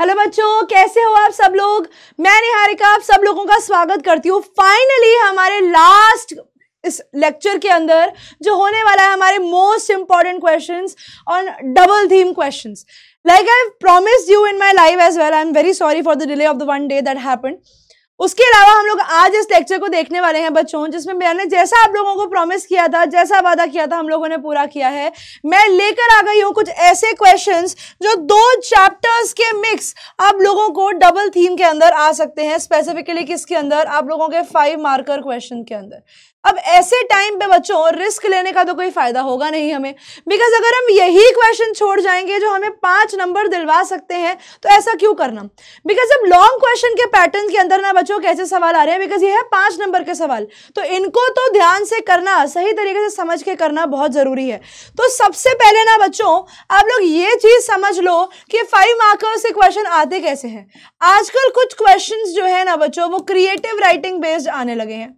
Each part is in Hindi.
हेलो बच्चों कैसे हो आप सब लोग मैं निहारिका आप सब लोगों का स्वागत करती हूँ फाइनली हमारे लास्ट इस लेक्चर के अंदर जो होने वाला है हमारे most important questions on double theme questions like I promise you in my life as well I am very sorry for the delay of the one day that happened उसके अलावा हम लोग आज इस लेक्चर को देखने वाले हैं बच्चों जिसमें मैंने जैसा आप लोगों को प्रॉमिस किया था जैसा वादा किया था हम लोगों ने पूरा किया है मैं लेकर आ गई हूँ कुछ ऐसे क्वेश्चंस जो दो चैप्टर्स के मिक्स आप लोगों को डबल थीम के अंदर आ सकते हैं स्पेसिफिकली किसके अंदर आप लोगों के फाइव मार्कर क्वेश्चन के अंदर अब ऐसे टाइम पे बच्चों रिस्क लेने का तो कोई फायदा होगा नहीं हमें बिकॉज अगर हम यही क्वेश्चन छोड़ जाएंगे जो हमें पांच नंबर दिलवा सकते हैं तो ऐसा क्यों करना बिकॉज अब लॉन्ग क्वेश्चन के पैटर्न के अंदर ना बच्चों कैसे सवाल आ रहे हैं बिकॉज ये है पांच नंबर के सवाल तो इनको तो ध्यान से करना सही तरीके से समझ के करना बहुत ज़रूरी है तो सबसे पहले ना बच्चों आप लोग ये चीज़ समझ लो कि फाइव मार्कर्स से क्वेश्चन आते कैसे हैं आजकल कुछ क्वेश्चन जो है ना बच्चों वो क्रिएटिव राइटिंग बेस्ड आने लगे हैं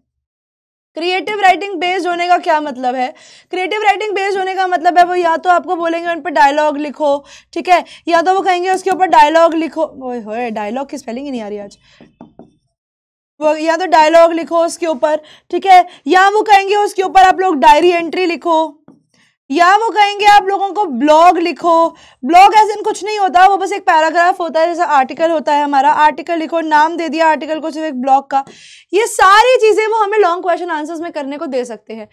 क्रिएटिव राइटिंग बेस्ड होने का क्या मतलब है क्रिएटिव राइटिंग बेस्ड होने का मतलब है वो या तो आपको बोलेंगे उन पर डायलॉग लिखो ठीक है या तो वो कहेंगे उसके ऊपर डायलॉग लिखो ओए होए डायलॉग की स्पेलिंग ही नहीं आ रही आज वो या तो डायलॉग लिखो उसके ऊपर ठीक है या वो कहेंगे उसके ऊपर आप लोग डायरी एंट्री लिखो या वो कहेंगे आप लोगों को ब्लॉग लिखो ब्लॉग ऐसे इन कुछ नहीं होता वो बस एक पैराग्राफ होता है जैसे आर्टिकल होता है हमारा आर्टिकल लिखो नाम दे दिया आर्टिकल को सिर्फ एक ब्लॉग का ये सारी चीज़ें वो हमें लॉन्ग क्वेश्चन आंसर्स में करने को दे सकते हैं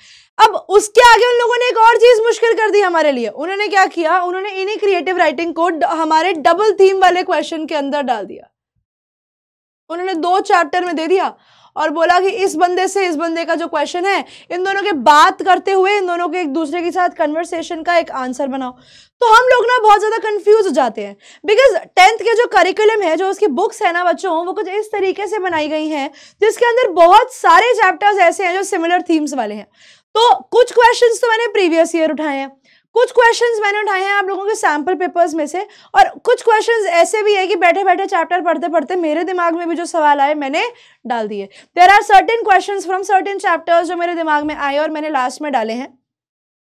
अब उसके आगे उन लोगों ने एक और चीज़ मुश्किल कर दी हमारे लिए उन्होंने क्या किया उन्होंने इन्हीं क्रिएटिव राइटिंग को हमारे डबल थीम वाले क्वेश्चन के अंदर डाल दिया उन्होंने दो चैप्टर में दे दिया और बोला कि इस बंदे से इस बंदे का जो क्वेश्चन है इन दोनों के बात करते हुए इन दोनों के एक दूसरे के साथ कन्वर्सेशन का एक आंसर बनाओ तो हम लोग ना बहुत ज़्यादा कंफ्यूज हो जाते हैं बिकॉज टेंथ के जो करिकुलम है जो उसकी बुक्स है ना बच्चों वो कुछ इस तरीके से बनाई गई हैं जिसके अंदर बहुत सारे चैप्टर्स ऐसे हैं जो सिमिलर थीम्स वाले हैं तो कुछ क्वेश्चंस तो मैंने प्रीवियस ईयर उठाए हैं कुछ क्वेश्चंस मैंने उठाए हैं आप लोगों के सैम्पल पेपर्स में से और कुछ क्वेश्चंस ऐसे भी है कि बैठे बैठे चैप्टर पढ़ते पढ़ते मेरे दिमाग में भी जो सवाल आए मैंने डाल दिए there are certain question from certain chapters जो मेरे दिमाग में आए और मैंने लास्ट में डाले हैं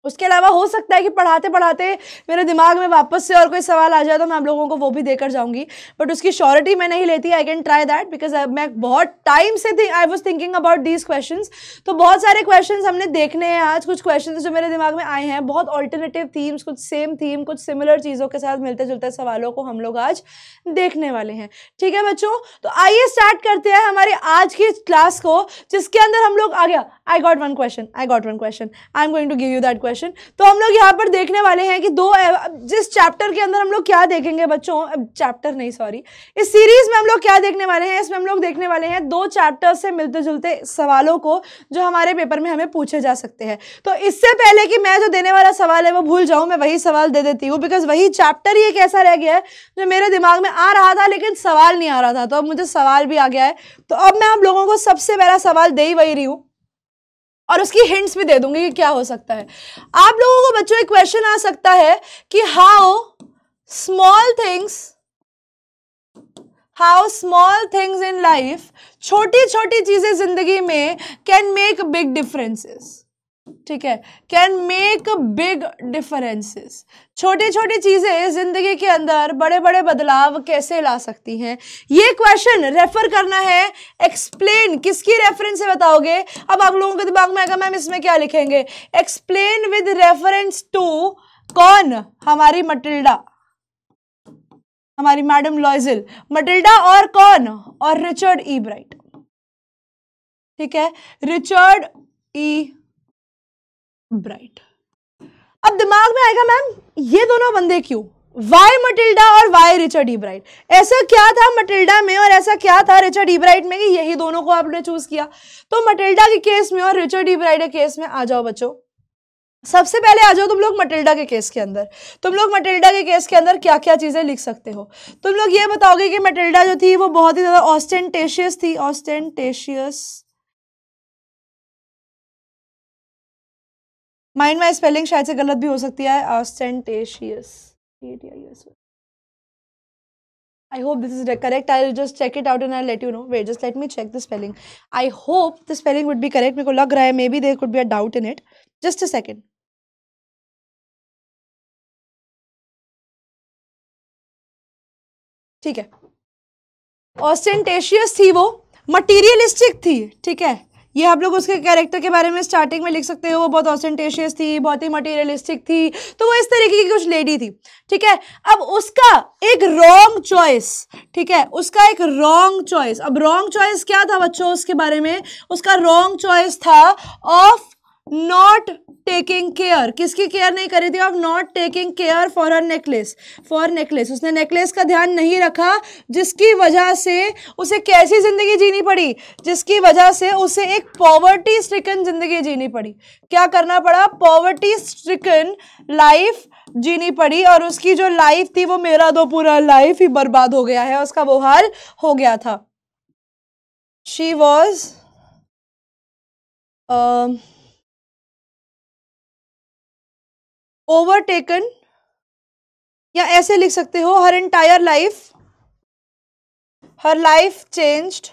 उसके अलावा हो सकता है कि पढ़ाते पढ़ाते मेरे दिमाग में वापस से और कोई सवाल आ जाए तो मैं आप लोगों को वो भी देकर जाऊंगी बट उसकी श्योरिटी मैं नहीं लेती I can try that because मैं बहुत टाइम से I was thinking about these question तो बहुत सारे क्वेश्चन हमने देखने हैं आज कुछ क्वेश्चन जो मेरे दिमाग में आए हैं बहुत ऑल्टरनेटिव थीम्स कुछ सेम थीम कुछ सिमिलर चीज़ों के साथ मिलते जुलते सवालों को हम लोग आज देखने वाले हैं ठीक है बच्चों तो आइए स्टार्ट करते हैं हमारे आज की क्लास को जिसके अंदर हम लोग आ गया I got one question I got one question I am going to give you that question question तो हम लोग यहाँ पर देखने वाले हैं कि दो जिस चैप्टर के अंदर हम लोग क्या देखेंगे बच्चों चैप्टर नहीं सॉरी इस सीरीज में हम लोग क्या देखने वाले हैं इसमें हम लोग देखने वाले हैं दो चैप्टर से मिलते जुलते सवालों को जो हमारे पेपर में हमें पूछे जा सकते हैं तो इससे पहले कि मैं जो देने वाला सवाल है वो भूल जाऊँ मैं वही सवाल दे देती हूँ बिकॉज वही चैप्टर ही एक ऐसा रह गया है जो मेरे दिमाग में आ रहा था लेकिन सवाल नहीं आ रहा था तो अब मुझे सवाल भी आ गया है तो अब मैं आप लोगों को सबसे पहला सवाल दे ही वही रही हूँ और उसकी हिंट्स भी दे दूंगी कि क्या हो सकता है आप लोगों को बच्चों एक क्वेश्चन आ सकता है कि how small things how small things in life छोटी छोटी चीजें जिंदगी में कैन मेक बिग डिफरेंसेस ठीक है कैन मेक बिग डिफरेंसेस छोटी छोटी चीज़ें ज़िंदगी के अंदर बड़े बड़े बदलाव कैसे ला सकती हैं ये क्वेश्चन रेफ़र करना है एक्सप्लेन किसकी रेफरेंस से बताओगे अब आप लोगों के दिमाग में आएगा मैम इसमें क्या लिखेंगे एक्सप्लेन विद रेफरेंस टू कौन हमारी मटिल्डा हमारी मैडम लॉयजिल मटिल्डा और कौन और रिचर्ड ई ब्राइट ठीक है रिचर्ड ई ब्राइट अब दिमाग में आएगा मैम ये दोनों बंदे क्यों वाई मटिल्डा और वाई रिचर्ड इब्राइट ऐसा क्या था मटिल्डा में और ऐसा क्या था रिचर्ड इब्राइट में कि यही दोनों को आपने चूज किया तो मटिल्डा के केस में और रिचर्ड इब्राइट के केस में आ जाओ बच्चों सबसे पहले आ जाओ तुम लोग मटिल्डा के केस के अंदर तुम लोग मटिल्डा के केस के अंदर क्या क्या चीज़ें लिख सकते हो तुम लोग ये बताओगे कि मटिल्डा जो थी वो बहुत ही ज़्यादा ऑस्टेंटेशियस थी ऑस्टेंटेशियस माइंड में स्पेलिंग शायद से गलत भी हो सकती है I hope this is correct. I'll just check it out and I'll let you know. Wait, just let me check the spelling. I hope the spelling would be correct. मेरे को लग रहा है maybe there could be a doubt in it. Just a second. ठीक है ऑस्टेंटेशियस थी वो मटेरियलिस्टिक थी ठीक है ये आप लोग उसके कैरेक्टर के बारे में स्टार्टिंग में लिख सकते हो वो बहुत ऑसेंटेशियस थी बहुत ही मटेरियलिस्टिक थी तो वो इस तरीके की कुछ लेडी थी ठीक है अब उसका एक रॉन्ग चॉइस ठीक है उसका एक रॉन्ग चॉइस अब रॉन्ग चॉइस क्या था बच्चों उसके बारे में उसका रॉन्ग चॉइस था ऑफ नॉट टेकिंग केयर किसकी केयर नहीं करी थी of not taking care for her necklace for necklace उसने नेकलेस का ध्यान नहीं रखा जिसकी वजह से उसे कैसी ज़िंदगी जीनी पड़ी जिसकी वजह से उसे एक पॉवर्टी स्ट्रिकन ज़िंदगी जीनी पड़ी क्या करना पड़ा पॉवर्टी स्ट्रिकन लाइफ जीनी पड़ी और उसकी जो लाइफ थी वो मेरा दो तो पूरा लाइफ ही बर्बाद हो गया है उसका वो हाल हो गया था शी वॉज ओवरटेकन या ऐसे लिख सकते हो her entire life her life changed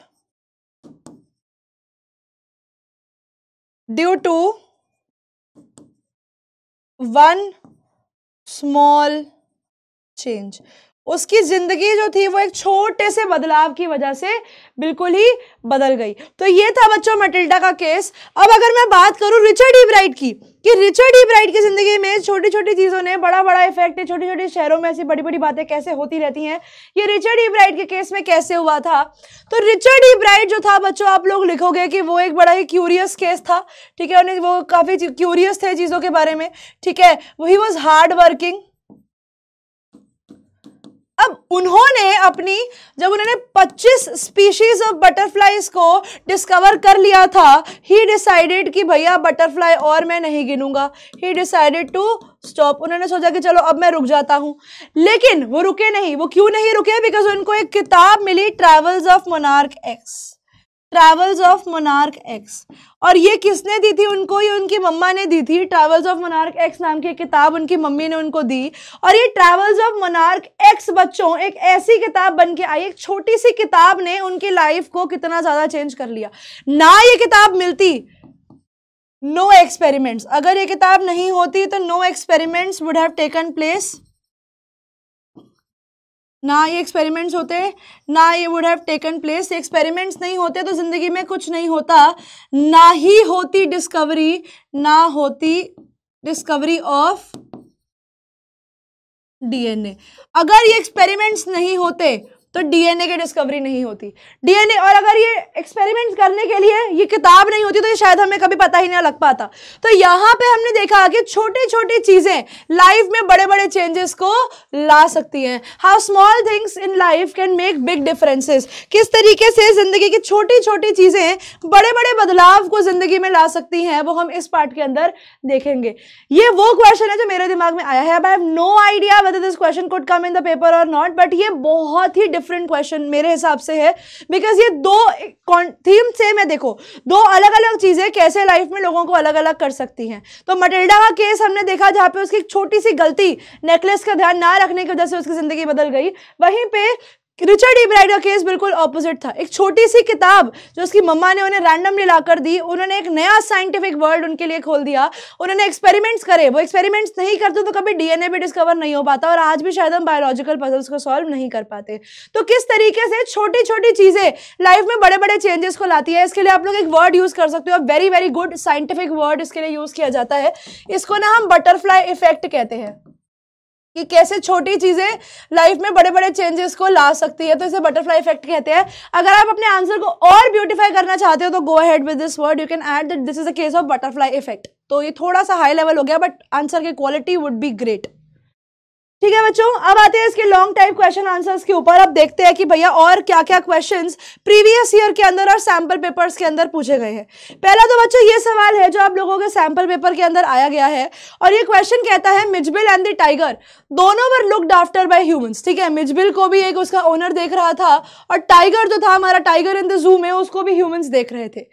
due to one small change उसकी ज़िंदगी जो थी वो एक छोटे से बदलाव की वजह से बिल्कुल ही बदल गई तो ये था बच्चों मटिल्डा का केस अब अगर मैं बात करूँ रिचर्ड ब्राइट की कि रिचर्ड ब्राइट की ज़िंदगी में छोटी छोटी चीज़ों ने बड़ा बड़ा इफेक्ट है छोटी छोटी शहरों में ऐसी बड़ी बड़ी बातें कैसे होती रहती हैं ये रिचर्ड ईब्राइट के केस में कैसे हुआ था तो रिचर्ड ब्राइट जो था बच्चों आप लोग लिखोगे कि वो एक बड़ा ही क्यूरियस केस था ठीक है उन्हें वो काफ़ी क्यूरियस थे चीज़ों के बारे में ठीक है वही वॉज हार्ड वर्किंग अब उन्होंने अपनी जब उन्होंने 25 स्पीशीज ऑफ बटरफ्लाईज को डिस्कवर कर लिया था ही डिसाइडेड कि भैया बटरफ्लाई और मैं नहीं गिनूंगा ही डिसाइडेड टू स्टॉप उन्होंने सोचा कि चलो अब मैं रुक जाता हूँ लेकिन वो रुके नहीं वो क्यों नहीं रुके बिकॉज उनको एक किताब मिली travels of monarch X travels of monarch X और ये किसने दी थी उनको ये उनकी मम्मा ने दी थी ट्रैवल्स ऑफ मोनार्क एक्स नाम की किताब उनकी मम्मी ने उनको दी और ये ट्रैवल्स ऑफ मोनार्क एक्स बच्चों एक ऐसी किताब बन के आई एक छोटी सी किताब ने उनकी लाइफ को कितना ज़्यादा चेंज कर लिया ना ये किताब मिलती नो no एक्सपेरिमेंट्स अगर ये किताब नहीं होती तो no experiments would have taken place ना ये एक्सपेरिमेंट्स होते ना ये would have taken place experiments नहीं होते तो ज़िंदगी में कुछ नहीं होता ना ही होती डिस्कवरी ना होती डिस्कवरी ऑफ डीएनए अगर ये एक्सपेरिमेंट्स नहीं होते तो डीएनए की डिस्कवरी नहीं होती डीएनए और अगर ये एक्सपेरिमेंट करने के लिए ये किताब नहीं होती तो ये शायद हमें कभी पता ही नहीं लग पाता तो यहाँ पे हमने देखा कि छोटी छोटी चीज़ें लाइफ में बड़े बड़े चेंजेस को ला सकती हैं how small things in life can make big differences किस तरीके से ज़िंदगी की छोटी छोटी चीज़ें बड़े बड़े बदलाव को ज़िंदगी में ला सकती हैं वो हम इस पार्ट के अंदर देखेंगे ये वो क्वेश्चन है जो मेरे दिमाग में आया है अब I have no idea whether this question could come in the paper और नॉट बट ये बहुत ही डिफरेंट क्वेश्चन मेरे हिसाब से है बिकॉज ये दो थीम सेम है देखो दो अलग अलग चीज़ें कैसे लाइफ में लोगों को अलग अलग कर सकती हैं तो मटेल्डा का केस हमने देखा जहाँ पे उसकी एक छोटी सी गलती नेकलेस का ध्यान ना रखने की वजह से उसकी ज़िंदगी बदल गई वहीं पे रिचर्ड ई ब्राइड का केस बिल्कुल ऑपोजिट था एक छोटी सी किताब जो उसकी मम्मा ने उन्हें रैंडमली लाकर दी उन्होंने एक नया साइंटिफिक वर्ल्ड उनके लिए खोल दिया उन्होंने एक्सपेरिमेंट्स करे वो एक्सपेरिमेंट्स नहीं करते तो कभी डीएनए भी डिस्कवर नहीं हो पाता और आज भी शायद हम बायोलॉजिकल पजल्स को सॉल्व नहीं कर पाते तो किस तरीके से छोटी छोटी चीज़ें लाइफ में बड़े बड़े चेंजेस को लाती है इसके लिए आप लोग एक वर्ड यूज़ कर सकते हो very very good scientific word इसके लिए यूज़ किया जाता है इसको ना हम बटरफ्लाई इफेक्ट कहते हैं कि कैसे छोटी चीज़ें लाइफ में बड़े बड़े चेंजेस को ला सकती है तो इसे बटरफ्लाई इफेक्ट कहते हैं अगर आप अपने आंसर को और ब्यूटीफाई करना चाहते हो तो go ahead with this word you can add that this is a case of butterfly effect तो ये थोड़ा सा हाई लेवल हो गया बट आंसर की क्वालिटी वुड बी ग्रेट ठीक है बच्चों अब आते हैं इसके लॉन्ग टाइम क्वेश्चन आंसर्स के ऊपर अब देखते हैं कि भैया और क्या क्या क्वेश्चंस प्रीवियस ईयर के अंदर और सैम्पल पेपर्स के अंदर पूछे गए हैं पहला तो बच्चों ये सवाल है जो आप लोगों के सैम्पल पेपर के अंदर आया गया है और ये क्वेश्चन कहता है मिजबिल एंड द टाइगर दोनों were looked after by humans ठीक है मिजबिल को भी एक उसका ओनर देख रहा था और टाइगर जो तो था हमारा टाइगर इन द जू में उसको भी ह्यूमन्स देख रहे थे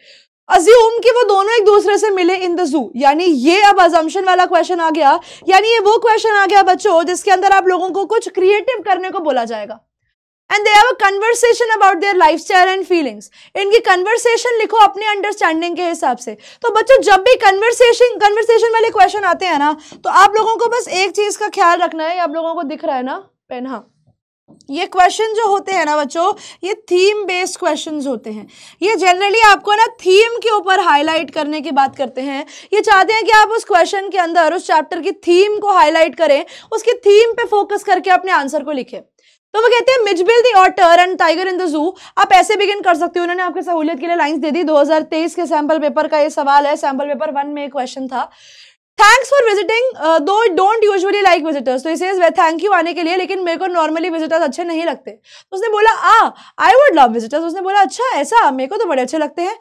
अज्यूम कि वो दोनों एक दूसरे से मिले इन द जू यानी ये अब अजम्पन वाला क्वेश्चन आ गया यानी ये वो क्वेश्चन आ गया बच्चों जिसके अंदर आप लोगों को कुछ क्रिएटिव करने को बोला जाएगा and they have a conversation about their lifestyle and feelings इनकी कन्वर्सेशन लिखो अपने अंडरस्टैंडिंग के हिसाब से तो बच्चों जब भी कन्वर्सेशन कन्वर्सेशन वाले क्वेश्चन आते हैं ना तो आप लोगों को बस एक चीज़ का ख्याल रखना है आप लोगों को दिख रहा है ना पेन हाँ ये क्वेश्चन जो होते हैं ना बच्चों ये थीम बेस्ड क्वेश्चंस होते हैं ये जनरली आपको ना थीम के ऊपर हाईलाइट करने की बात करते हैं ये चाहते हैं कि आप उस क्वेश्चन के अंदर उस चैप्टर की थीम को हाईलाइट करें उसकी थीम पे फोकस करके अपने आंसर को लिखें तो वो कहते हैं Mijbil the otter and tiger in the zoo आप ऐसे बिगिन कर सकते हो उन्होंने आपके सहूलियत के लिए लाइंस दे दी 2023 के सैंपल पेपर का ये सवाल है सैंपल पेपर वन में क्वेश्चन था thanks for visiting though don't usually like visitors तो इसे थैंक यू आने के लिए लेकिन मेरे को नॉर्मली विजिटर्स अच्छे नहीं लगते तो उसने बोला ah I would love visitors उसने बोला अच्छा ऐसा मेरे को तो बड़े अच्छे लगते हैं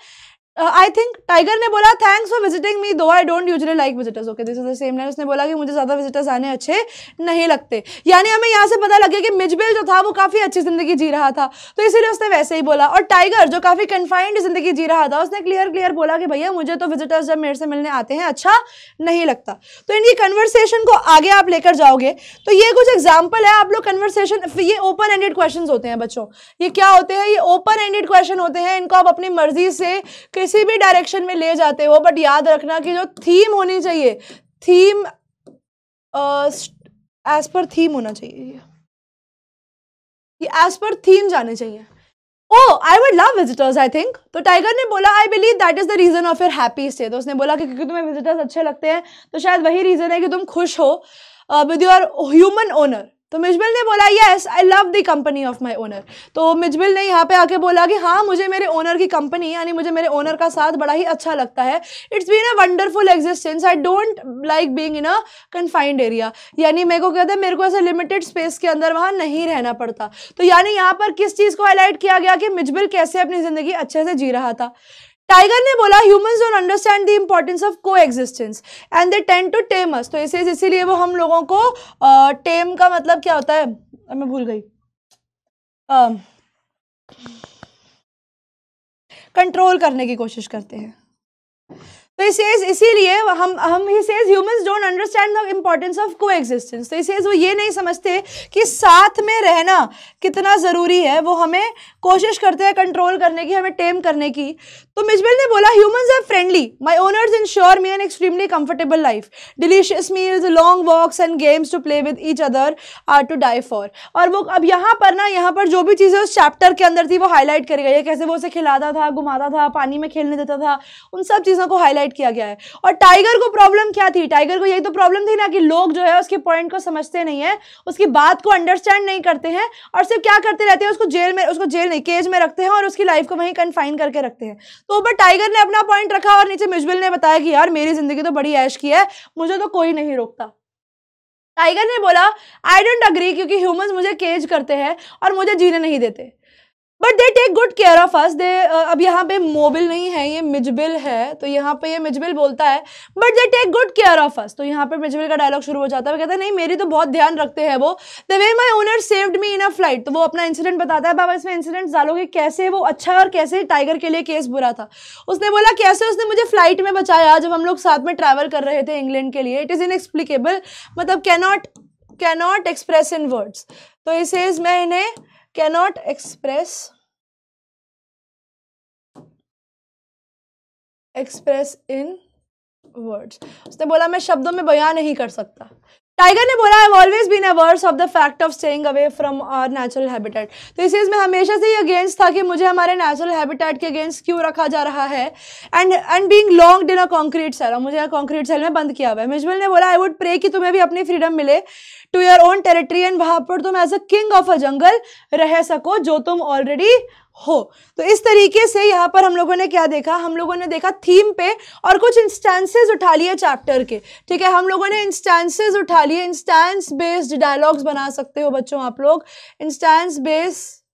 आई थिंक टाइगर ने बोला thanks for visiting me though I don't usually like visitors okay this is the same line उसने बोला कि मुझे ज़्यादा विजिटर्स आने अच्छे नहीं लगते यानी हमें यहाँ से पता लगे कि मिजबिल जो था वो काफ़ी अच्छी ज़िंदगी जी रहा था तो इसीलिए उसने वैसे ही बोला और टाइगर जो काफ़ी कन्फाइंड ज़िंदगी जी रहा था उसने क्लियर क्लियर बोला कि भैया मुझे तो विजिटर्स जब मेरे से मिलने आते हैं अच्छा नहीं लगता तो इनकी कन्वर्सेशन को आगे आप लेकर जाओगे तो ये कुछ एग्जाम्पल है आप लोग कन्वर्सेशन ये ओपन एंडेड क्वेश्चन होते हैं बच्चों ये क्या होते हैं ये ओपन एंडेड क्वेश्चन होते हैं इनको आप अपनी मर्जी से किसी भी डायरेक्शन में ले जाते हो बट याद रखना कि जो थीम होनी चाहिए थीम एज पर थीम होना चाहिए ये एज पर थीम जाने चाहिए oh I would love visitors I think तो टाइगर ने बोला I believe that is the reason of your happy stay तो उसने बोला कि क्योंकि तुम्हें विजिटर्स अच्छे लगते हैं तो शायद वही रीजन है कि तुम खुश हो विद योर ह्यूमन ओनर तो मिजबिल ने बोला yes I love the company of my owner तो मिजबिल ने यहाँ पे आके बोला कि हाँ मुझे मेरे ओनर की कंपनी यानी मुझे मेरे ओनर का साथ बड़ा ही अच्छा लगता है it's been a wonderful existence I don't like being in a confined area यानी मेरे को कहते हैं मेरे को ऐसे लिमिटेड स्पेस के अंदर वहाँ नहीं रहना पड़ता तो यानी यहाँ पर किस चीज़ को हाईलाइट किया गया कि मिजबिल कैसे अपनी ज़िंदगी अच्छे से जी रहा था टाइगर ने बोला humans don't understand the importance of coexistence and they tend to tame us तो इसे इसीलिए वो हम लोगों को टेम का मतलब क्या होता है मैं भूल गई कंट्रोल करने की कोशिश करते हैं तो इस इसीलिए हम हम ही says humans don't understand the importance of coexistence तो इसे वो ये नहीं समझते कि साथ में रहना कितना ज़रूरी है वो हमें कोशिश करते हैं कंट्रोल करने की हमें टेम करने की तो मिजबिल ने बोला humans are friendly my owners ensure me an extremely comfortable life delicious meals long walks and games to play with each other are to die for और वो अब यहाँ पर ना यहाँ पर जो भी चीज़ें उस चैप्टर के अंदर थी वो हाईलाइट करी गई है कैसे वो उसे खिलाता था घुमाता था पानी में खेलने देता था उन सब चीज़ों को हाईलाइट हाईलाइट किया गया है और टाइगर को प्रॉब्लम क्या थी टाइगर को यही तो प्रॉब्लम थी ना कि लोग जो है उसके पॉइंट को समझते नहीं है उसकी बात को अंडरस्टैंड नहीं करते हैं और सिर्फ क्या करते रहते हैं उसको जेल में उसको जेल नहीं केज में रखते हैं और उसकी लाइफ को वहीं कन्फाइन करके रखते हैं तो ऊपर टाइगर ने अपना पॉइंट रखा और नीचे मिजबिल ने बताया कि यार मेरी जिंदगी तो बड़ी ऐश की है मुझे तो कोई नहीं रोकता टाइगर ने बोला आई डोंट अग्री क्योंकि ह्यूमंस मुझे केज करते हैं और मुझे जीने नहीं देते but they take good care of us they अब यहाँ पे मोबिल नहीं है ये मिजबिल है तो यहाँ पे ये मिजबिल बोलता है but they take good care of us तो यहाँ पे मिजबिल का डायलॉग शुरू हो जाता है वो कहता है नहीं मेरी तो बहुत ध्यान रखते हैं वो the way my owner saved me in a flight तो वो अपना इंसिडेंट बताता है बाबा इसमें इंसिडेंट डालोगे कैसे वो अच्छा और कैसे टाइगर के लिए केस बुरा था उसने बोला कैसे उसने मुझे फ्लाइट में बचाया जब हम लोग साथ में ट्रैवल कर रहे थे इंग्लैंड के लिए इट इज़ इनएक्सप्लिकेबल मतलब cannot cannot express in words तो इसे मैं इन्हें cannot express express in words उसने बोला मैं शब्दों में बयान नहीं कर सकता टाइगर ने बोला I always been ours of the fact of staying away from our natural habitat तो इस चीज़ में हमेशा से ही अगेंस्ट था कि मुझे हमारे नेचुरल हैबिटेट के अगेंस्ट क्यों रखा जा रहा है and and being long in a concrete cell और मुझे कॉन्क्रीट सेल में बंद किया हुआ है मिजबल ने बोला आई वुड प्रे कि तुम्हें भी अपनी फ्रीडम मिले to your own territory and वहाँ पर तुम as a king of a jungle रह सको जो तुम ऑलरेडी हो तो इस तरीके से यहाँ पर हम लोगों ने क्या देखा हम लोगों ने देखा थीम पे और कुछ इंस्टेंसेज उठा लिए चैप्टर के ठीक है हम लोगों ने इंस्टेंसेज उठा लिए इंस्टेंस बेस्ड डायलॉग्स बना सकते हो बच्चों आप लोग इंस्टेंस बेस्ड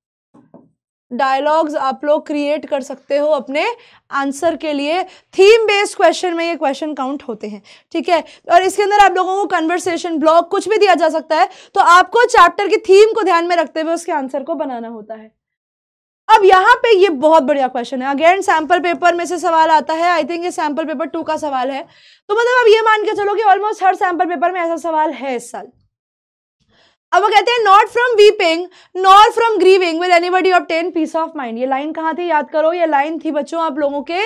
डायलॉग्स आप लोग क्रिएट कर सकते हो अपने आंसर के लिए थीम बेस्ड क्वेश्चन में ये क्वेश्चन काउंट होते हैं ठीक है और इसके अंदर आप लोगों को कन्वर्सेशन ब्लॉग कुछ भी दिया जा सकता है तो आपको चैप्टर की थीम को ध्यान में रखते हुए उसके आंसर को बनाना होता है अब यहाँ पे ये बहुत बढ़िया क्वेश्चन है अगेन सैम्पल पेपर में से सवाल आता है आई थिंक ये सैम्पल पेपर टू का सवाल है तो मतलब आप ये मान के चलो कि ऑलमोस्ट हर सैम्पल पेपर में ऐसा सवाल है इस साल अब वो कहते हैं not from weeping not from grieving will anybody ten peace of mind ये लाइन कहाँ थी याद करो ये लाइन थी बच्चों आप लोगों के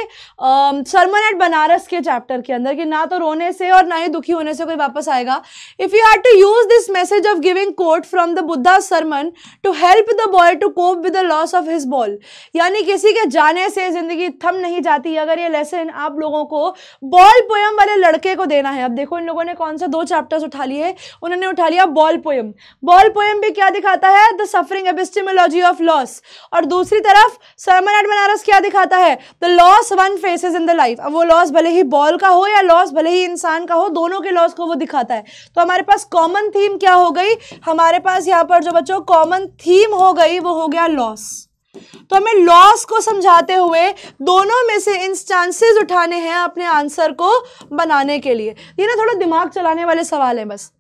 सरमन एट बनारस के चैप्टर के अंदर कि ना तो रोने से और ना ही दुखी होने से कोई वापस आएगा if you had to use this message of giving quote from the Buddha sermon to help the boy to cope with the loss of his ball यानी किसी के जाने से ज़िंदगी थम नहीं जाती अगर ये लेसन आप लोगों को बॉल पोयम वाले लड़के को देना है अब देखो इन लोगों ने कौन से दो चैप्टर्स उठा लिए उन्होंने उठा लिया बॉल पोयम बॉल पोएम भी क्या दिखाता है the suffering epistemology of loss और दूसरी तरफ सरमन एट बनारस क्या दिखाता है the loss one faces in the life अब वो लॉस भले ही बॉल का हो या लॉस भले ही इंसान का हो दोनों के लॉस को वो दिखाता है तो हमारे पास कॉमन थीम क्या हो गई हमारे पास यहाँ पर जो बच्चों कॉमन थीम हो गई वो हो गया लॉस तो हमें लॉस को समझाते हुए दोनों में से इंस्टांसेस उठाने हैं अपने आंसर को बनाने के लिए ये ना थोड़ा दिमाग चलाने वाले सवाल हैं बस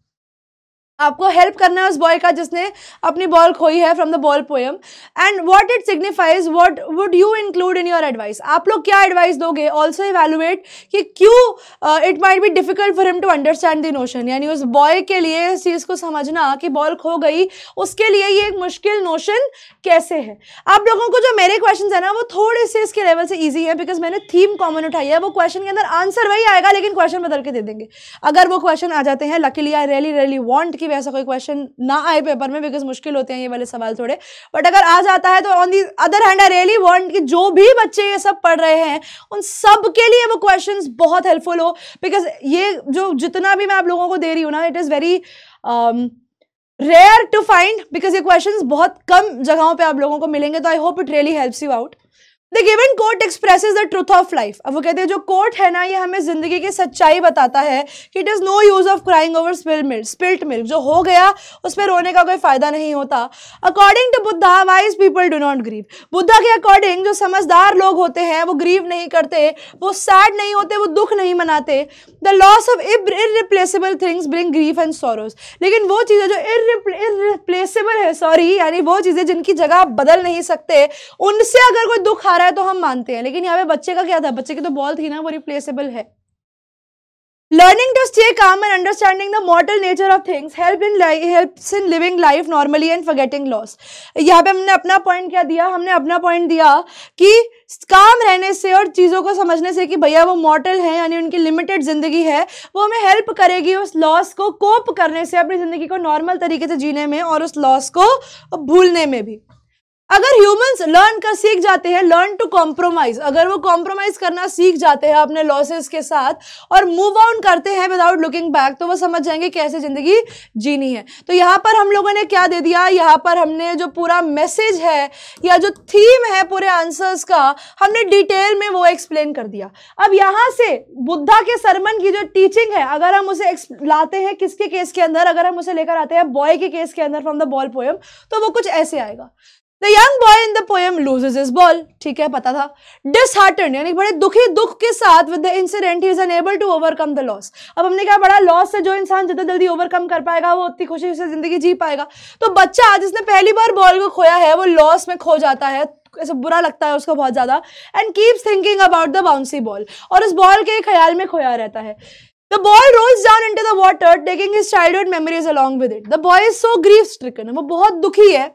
आपको हेल्प करना है उस बॉय का जिसने अपनी बॉल खोई है from the ball poem and what it signifies what would you include in your advice आप लोग क्या एडवाइस दोगे आल्सो इवेलुएट कि क्यों it might be difficult for him to understand the notion यानी उस बॉय के लिए इस चीज़ को समझना कि बॉल खो गई उसके लिए ये एक मुश्किल नोशन कैसे है आप लोगों को जो मेरे क्वेश्चन है ना वो थोड़े से इसके लेवल से ईजी है बिकॉज मैंने थीम कॉमन उठाई है वो क्वेश्चन के अंदर आंसर वही आएगा लेकिन क्वेश्चन बदल के दे देंगे अगर वो क्वेश्चन आ जाते हैं luckily I really really want की कि वैसा कोई क्वेश्चन ना आए पेपर में बिकॉज मुश्किल होते हैं ये वाले सवाल थोड़े बट अगर आ जाता है तो on the other hand I really want कि जो भी बच्चे ये सब पढ़ रहे हैं उन सब के लिए वो क्वेश्चन बहुत हेल्पफुल हो बिकॉज ये जो जितना भी मैं आप लोगों को दे रही हूँ ना it is very rare to find because ये क्वेश्चन बहुत कम जगहों पर आप लोगों को मिलेंगे तो I hope it really helps you out the given quote express the truth of life अब वो कहते हैं जो कोर्ट है ना ये हमें ज़िंदगी की सच्चाई बताता है कि it is no use of crying over spill milk spilt milk जो हो गया उस पर रोने का कोई फ़ायदा नहीं होता according to Buddha wise people do not grieve Buddha के अकॉर्डिंग जो समझदार लोग होते हैं वो ग्रीव नहीं करते वो सैड नहीं होते वो दुख नहीं मनाते the loss of irreplaceable things bring grief and sorrows लेकिन वो चीज़ें जो इररिप्लेसेबल है सॉरी यानी वो चीज़ें जिनकी जगह आप बदल नहीं सकते उनसे अगर कोई दुख आ रहा है तो हम मानते हैं लेकिन यहाँ पे बच्चे का क्या था बच्चे की तो बॉल थी ना वो रिप्लेसेबल है Learning to stay calm and understanding the mortal nature of things help in helps in living life normally and forgetting loss. यहाँ पे हमने अपना पॉइंट क्या दिया हमने अपना पॉइंट दिया कि काम रहने से और चीज़ों को समझने से कि भैया वो मॉडल हैं यानी उनकी लिमिटेड ज़िंदगी है वो हमें हेल्प करेगी उस लॉस को कोप करने से अपनी ज़िंदगी को नॉर्मल तरीके से जीने में और उस लॉस को भूलने में भी अगर ह्यूमंस लर्न कर सीख जाते हैं लर्न टू कॉम्प्रोमाइज अगर वो कॉम्प्रोमाइज करना सीख जाते हैं अपने लॉसेस के साथ और मूव ऑन करते हैं विदाउट लुकिंग बैक तो वो समझ जाएंगे कैसे ज़िंदगी जीनी है तो यहाँ पर हम लोगों ने क्या दे दिया यहाँ पर हमने जो पूरा मैसेज है या जो थीम है पूरे आंसर्स का हमने डिटेल में वो एक्सप्लेन कर दिया अब यहाँ से बुद्धा के सरमन की जो टीचिंग है अगर हम उसे लाते हैं किसके केस के अंदर अगर हम उसे लेकर आते हैं बॉय के केस के अंदर फ्रॉम द बॉल पोएम तो वो कुछ ऐसे आएगा the young boy in the poem loses his ball ठीक है पता था डिसहार्टन यानी बड़े दुखी दुख के साथ with the incident he is unable to overcome the loss अब हमने क्या बड़ा लॉस से जो इंसान जितना जल्दी ओवरकम कर पाएगा वो उतनी खुशी से जिंदगी जी पाएगा तो बच्चा जिसने पहली बार बॉल को खोया है वो लॉस में खो जाता है ऐसे बुरा लगता है उसको बहुत ज़्यादा and keeps thinking about the bouncy ball और उस बॉल के ख्याल में खोया रहता है rolls down into the water taking taking childhood memories along with it the boy is so grief stricken वो बहुत दुखी है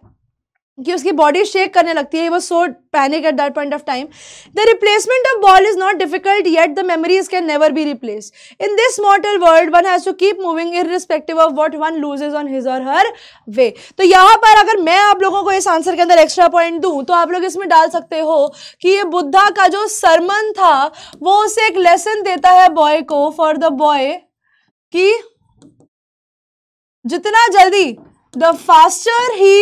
कि उसकी बॉडी शेक करने लगती है वो so panic at that point of time the replacement of ball is not difficult yet the memories can never be replace in this mortal world one has to keep moving in respective of what one lose is on his और हर वे तो यहाँ पर अगर मैं आप लोगों को इस आंसर के अंदर एक्स्ट्रा पॉइंट दूँ तो आप लोग इसमें डाल सकते हो कि ये बुद्धा का जो सरमन था वो उसे एक लेसन देता है बॉय को फॉर द बॉय कि जितना जल्दी the faster he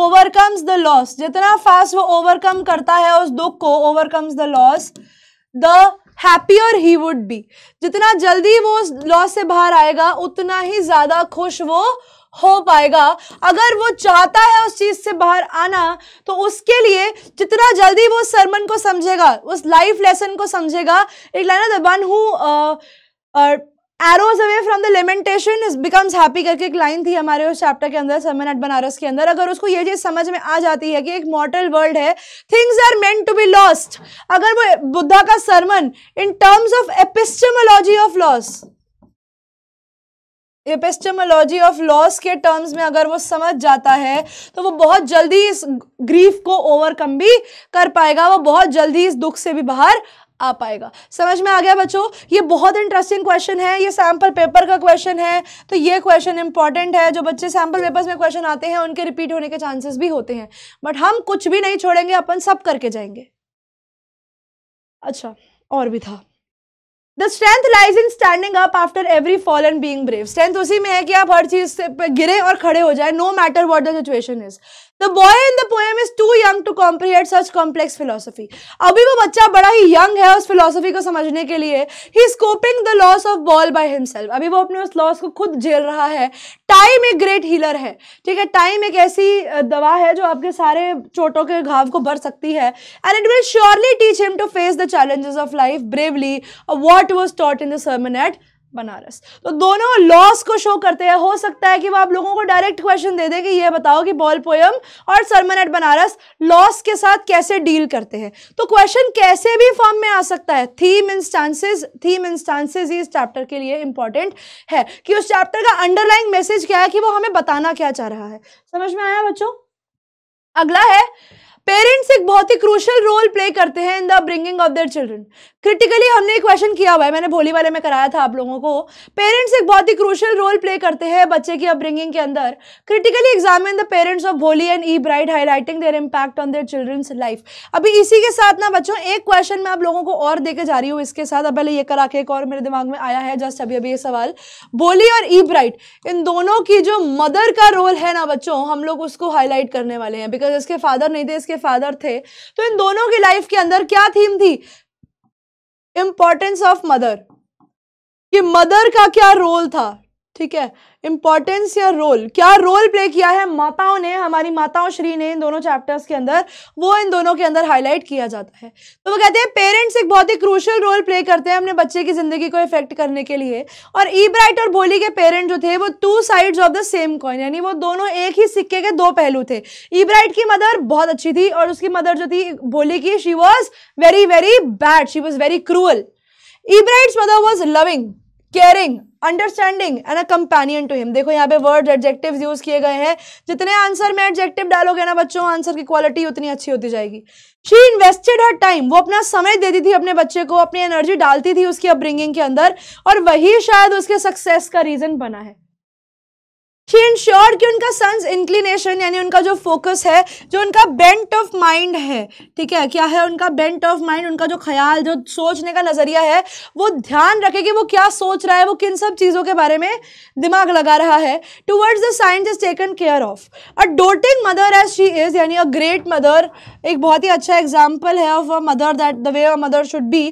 overcomes the loss जितना फास्ट वो ओवरकम करता है उस दुख को overcomes the loss the happier he would be जितना जल्दी वो उस लॉस से बाहर आएगा उतना ही ज़्यादा खुश वो हो पाएगा अगर वो चाहता है उस चीज़ से बाहर आना तो उसके लिए जितना जल्दी वो सरमन को समझेगा उस लाइफ लेसन को समझेगा एक line the one who arose away from the lamentation is becomes happy करके एक लाइन थी हमारे उस चैप्टर के अंदर सेवन एट बनारस के अंदर अगर उसको ये चीज़ समझ में आ जाती है कि एक मॉडल वर्ल्ड है things are meant to be lost अगर वो बुद्धा का sermon in terms of epistemology of loss epistemology of loss के टर्म्स में अगर वो समझ जाता है तो वो बहुत जल्दी इस ग्रीफ को ओवरकम भी कर पाएगा वो बहुत जल्दी इस दुख से भी बाहर आ पाएगा समझ में आ गया बच्चों ये बहुत इंटरेस्टिंग क्वेश्चन है ये सैम्पल पेपर का क्वेश्चन है तो ये क्वेश्चन इंपॉर्टेंट है जो बच्चे सैम्पल पेपर्स में क्वेश्चन आते हैं उनके रिपीट होने के चांसेस भी होते हैं बट हम कुछ भी नहीं छोड़ेंगे अपन सब करके जाएंगे अच्छा और भी था the strength lies in standing up after every fall and being brave strength उसी में है कि आप हर चीज से गिरे और खड़े हो जाए no matter what the situation is the boy in the poem is too to comprehend such complex philosophy अभी वो बच्चा बड़ा ही यंग है उस फिलोसफी को समझने के लिए ही scoping the loss of ball by himself अभी वो अपने उस लॉस को खुद झेल रहा है टाइम एक ग्रेट हीलर है ठीक है टाइम एक ऐसी दवा है जो आपके सारे चोटों के घाव को भर सकती है and it will surely teach him to face the challenges of life bravely what was taught in the sermon at Banaras तो दोनों लॉस को शो करते हैं हो सकता है कि वो आप लोगों को डायरेक्ट क्वेश्चन दे दें कि ये बताओ कि बॉल पोयम और सरमन एट बनारस लॉस के साथ कैसे डील करते हैं तो क्वेश्चन कैसे भी फॉर्म में आ सकता है थीम इंस्टांसेस थीम इंस्टांसेस ही इस चैप्टर के लिए इंपॉर्टेंट है कि उस चैप्टर का अंडरलाइंग मैसेज क्या है कि वो हमें बताना क्या चाह रहा है समझ में आया बच्चों अगला है पेरेंट्स एक बहुत ही क्रूशल रोल प्ले करते हैं in the bringing of their children critically हमने एक क्वेश्चन किया हुआ है मैंने भोली वाले में कराया था आप लोगों को पेरेंट्स एक बहुत ही क्रूशल रोल प्ले करते हैं बच्चे की अपब्रिंगिंग के अंदर critically examine the parents of Bholi and Ebright highlighting their impact on their children's life अभी इसी के साथ ना बच्चों एक क्वेश्चन मैं आप लोगों को और देकर जा रही हूँ इसके साथ अब पहले ये करा के एक और मेरे दिमाग में आया है जस्ट अभी अभी ये सवाल भोली और ई e ब्राइट इन दोनों की जो मदर का रोल है ना बच्चों हम लोग उसको हाईलाइट करने वाले हैं बिकॉज इसके फादर नहीं थे इसके उसके फादर थे तो इन दोनों की लाइफ के अंदर क्या थीम थी इम्पोर्टेंस ऑफ मदर कि मदर का क्या रोल था ठीक है इंपॉर्टेंस या रोल क्या रोल प्ले किया है माताओं ने हमारी माताओं श्री ने इन दोनों चैप्टर्स के अंदर वो इन दोनों के अंदर हाईलाइट किया जाता है तो वो कहते हैं पेरेंट्स एक बहुत ही क्रूशल रोल प्ले करते हैं अपने बच्चे की जिंदगी को इफेक्ट करने के लिए और ई ब्राइट और बोली के पेरेंट जो थे वो two side of the same coin यानी वो दोनों एक ही सिक्के के दो पहलू थे ई ब्राइट की मदर बहुत अच्छी थी और उसकी मदर जो थी बोली की she was very very bad she was very cruel Ebright mother was loving caring understanding and a companion to him देखो यहाँ पे वर्ड एडजेक्टिव यूज किए गए हैं जितने आंसर में एडजेक्टिव डालोगे ना बच्चों आंसर की क्वालिटी उतनी अच्छी होती जाएगी शी इन्वेस्टेड हर टाइम वो अपना समय देती थी अपने बच्चे को अपनी एनर्जी डालती थी उसकी अपब्रिंगिंग के अंदर और वही शायद उसके सक्सेस का रीजन बना है शी इंश्योर्ड कि उनका सन्स इंक्लिनेशन यानी उनका जो फोकस है जो उनका बेंट ऑफ माइंड है ठीक है क्या है उनका बेंट ऑफ माइंड उनका जो ख्याल जो सोचने का नज़रिया है वो ध्यान रखे कि वो क्या सोच रहा है वो किन सब चीज़ों के बारे में दिमाग लगा रहा है towards the science is taken care of a doting mother as she is यानी अ ग्रेट मदर एक बहुत ही अच्छा एग्जाम्पल है of a mother that the way a mother should be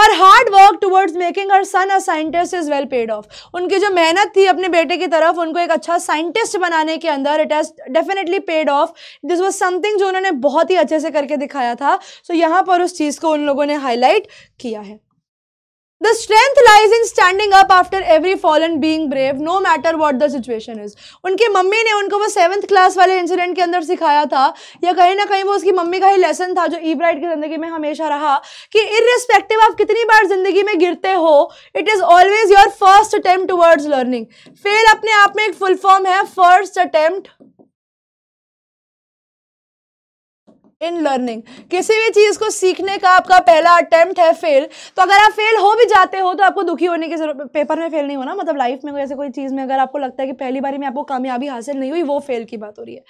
her hard work towards making her son a scientist is well paid off उनकी जो मेहनत थी अपने बेटे की तरफ उनको एक अच्छा साइंटिस्ट बनाने के अंदर it has definitely paid off this was something जो उन्होंने बहुत ही अच्छे से करके दिखाया था सो so, यहाँ पर उस चीज़ को उन लोगों ने हाईलाइट किया है The strength lies in standing up after every fall and being brave, no matter what the situation is. उनकी मम्मी ने उनको वो सेवन्थ क्लास वाले इंसिडेंट के अंदर सिखाया था या कहीं ना कहीं वो उसकी मम्मी का ही लेसन था जो ईब्राइट की ज़िंदगी में हमेशा रहा कि इरिस्पेक्टिव आप कितनी बार ज़िंदगी में गिरते हो it is always your first attempt towards learning fail अपने आप में एक फुल फॉर्म है फर्स्ट अटेम्प्ट इन लर्निंग किसी भी चीज़ को सीखने का आपका पहला अटेम्प्ट है फेल तो अगर आप फेल हो भी जाते हो तो आपको दुखी होने की जरूरत पेपर में फेल नहीं होना मतलब लाइफ में ऐसे कोई चीज़ में अगर आपको लगता है कि पहली बारी में आपको कामयाबी हासिल नहीं हुई वो फेल की बात हो रही है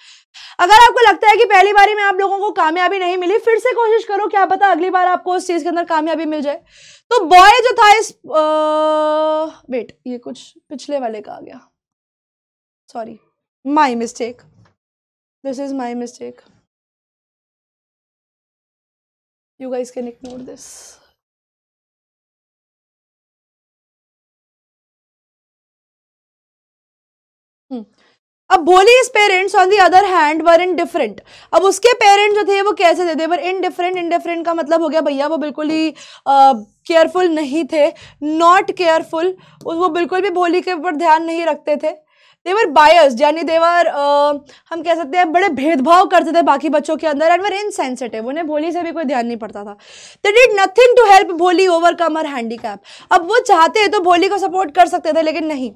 अगर आपको लगता है कि पहली बारी में आप लोगों को कामयाबी नहीं मिली फिर से कोशिश करो क्या पता अगली बार आपको उस चीज़ के अंदर कामयाबी मिल जाए तो बॉय जो था इस वेट ये कुछ पिछले वाले का आ गया sorry my mistake this is my mistake you guys can ignore this hmm. अब Bholi is parents on the other hand were indifferent अब उसके पेरेंट्स जो थे वो कैसे थे दे वर इन डिफरेंट इन डिफरेंट का मतलब हो गया भैया वो बिल्कुल ही केयरफुल नहीं थे नॉट केयरफुल वो बिल्कुल भी बोली के ऊपर ध्यान नहीं रखते थे देवर बायस यानी देवर हम कह सकते हैं बड़े भेदभाव करते थे बाकी बच्चों के अंदर एंड वर इनसेंसिटिव उन्हें भोली से भी कोई ध्यान नहीं पड़ता था they did nothing to help Bholi overcome her handicap अब वो चाहते तो भोली को सपोर्ट कर सकते थे लेकिन नहीं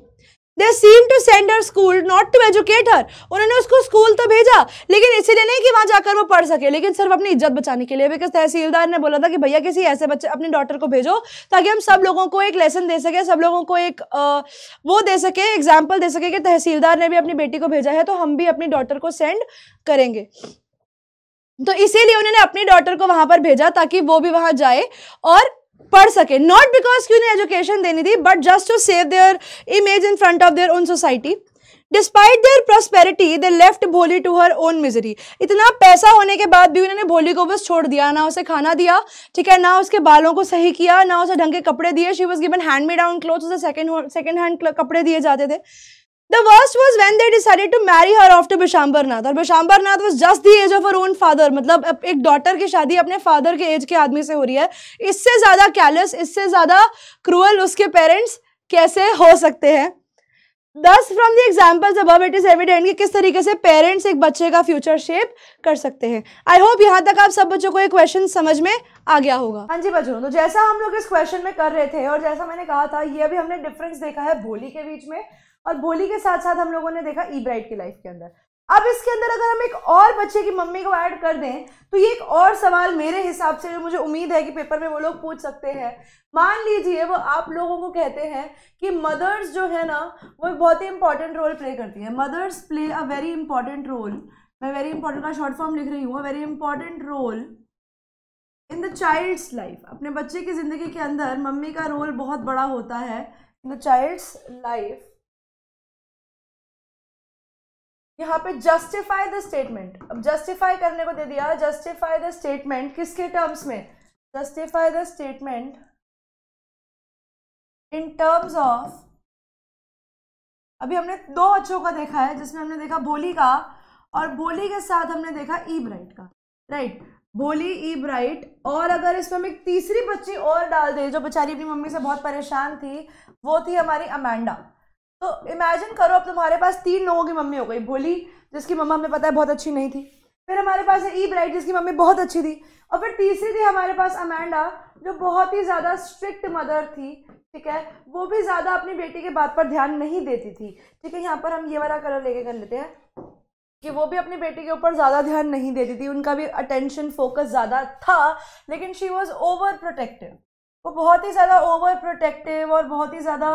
they seem to send her school not to educate her उन्होंने उसको स्कूल तो भेजा लेकिन इसीलिए नहीं कि वहां जाकर वो पढ़ सके लेकिन सिर्फ अपनी इज्जत बचाने के लिए बिकॉज तहसीलदार ने बोला था कि भैया किसी ऐसे बच्चे अपने डॉटर को भेजो ताकि हम सब लोगों को एक लेसन दे सके सब लोगों को एक आ, वो दे सके एग्जाम्पल दे सके कि तहसीलदार ने भी अपनी बेटी को भेजा है तो हम भी अपनी डॉटर को सेंड करेंगे तो इसीलिए उन्होंने अपनी डॉटर को वहां पर भेजा ताकि वो भी वहां जाए और पढ़ सके नॉट बिकॉज क्यों उन्हें एजुकेशन देनी थी but just to save their image in front of their own society despite their prosperity they left Bholi to her own misery इतना पैसा होने के बाद भी उन्होंने भोली को बस छोड़ दिया ना उसे खाना दिया ठीक है ना उसके बालों को सही किया ना उसे ढंग के कपड़े दिए she was given hand made own cloth उसे सेकेंड सेकेंड हैंड कपड़े दिए जाते थे The worst was when they decided to marry her after Bishambar Nath. और Bishambar Nath was just the age of her own father. मतलब एक डॉटर की शादी अपने फादर के एज के आदमी से हो रही है इससे ज़्यादा कैलस इससे ज़्यादा क्रूअल उसके पेरेंट्स कैसे हो सकते हैं thus from the examples above it is evident कि किस तरीके से पेरेंट्स एक बच्चे का फ्यूचर शेप कर सकते हैं आई होप यहाँ तक आप सब बच्चों को ये क्वेश्चन समझ में आ गया होगा हाँ जी बच्चों तो जैसा हम लोग इस क्वेश्चन में कर रहे थे और जैसा मैंने कहा था ये अभी हमने डिफरेंस देखा है भोली के बीच में और भोली के साथ साथ हम लोगों ने देखा ई ब्राइट की लाइफ के अंदर अब इसके अंदर अगर हम एक और बच्चे की मम्मी को ऐड कर दें तो ये एक और सवाल मेरे हिसाब से मुझे उम्मीद है कि पेपर में वो लोग पूछ सकते हैं मान लीजिए वो आप लोगों को कहते हैं कि मदर्स जो है ना वो एक बहुत ही इंपॉर्टेंट रोल प्ले करती है mothers play a very important role मैं वेरी इंपॉर्टेंट का शॉर्ट फॉर्म लिख रही हूँ very important role in the child's life अपने बच्चे की ज़िंदगी के अंदर मम्मी का रोल बहुत बड़ा होता है इन द चाइल्ड्स लाइफ यहाँ पे जस्टिफाई द स्टेटमेंट अब जस्टिफाई करने को दे दिया जस्टिफाई द स्टेटमेंट किसके टर्म्स में justify the statement in terms of अभी हमने दो बच्चों का देखा है जिसमें हमने देखा बोली का और बोली के साथ हमने देखा ई ब्राइट का राइट बोली ई ब्राइट और अगर इसमें हम एक तीसरी बच्ची और डाल दें जो बेचारी अपनी मम्मी से बहुत परेशान थी वो थी हमारी अमेंडा तो इमेजिन करो अब तुम्हारे पास तीन लोगों की मम्मी हो गई भोली जिसकी मम्मा हमें पता है बहुत अच्छी नहीं थी फिर हमारे पास है ई ब्राइट जिसकी मम्मी बहुत अच्छी थी और फिर तीसरी थी हमारे पास अमेंडा जो बहुत ही ज़्यादा स्ट्रिक्ट मदर थी ठीक है वो भी ज़्यादा अपनी बेटी के बात पर ध्यान नहीं देती थी ठीक है यहाँ पर हम ये वाला कलर लेके कर लेते हैं कि वो भी अपनी बेटी के ऊपर ज़्यादा ध्यान नहीं देती थी उनका भी अटेंशन फोकस ज़्यादा था लेकिन शी वॉज ओवर प्रोटेक्टिव वो बहुत ही ज़्यादा ओवर प्रोटेक्टिव और बहुत ही ज़्यादा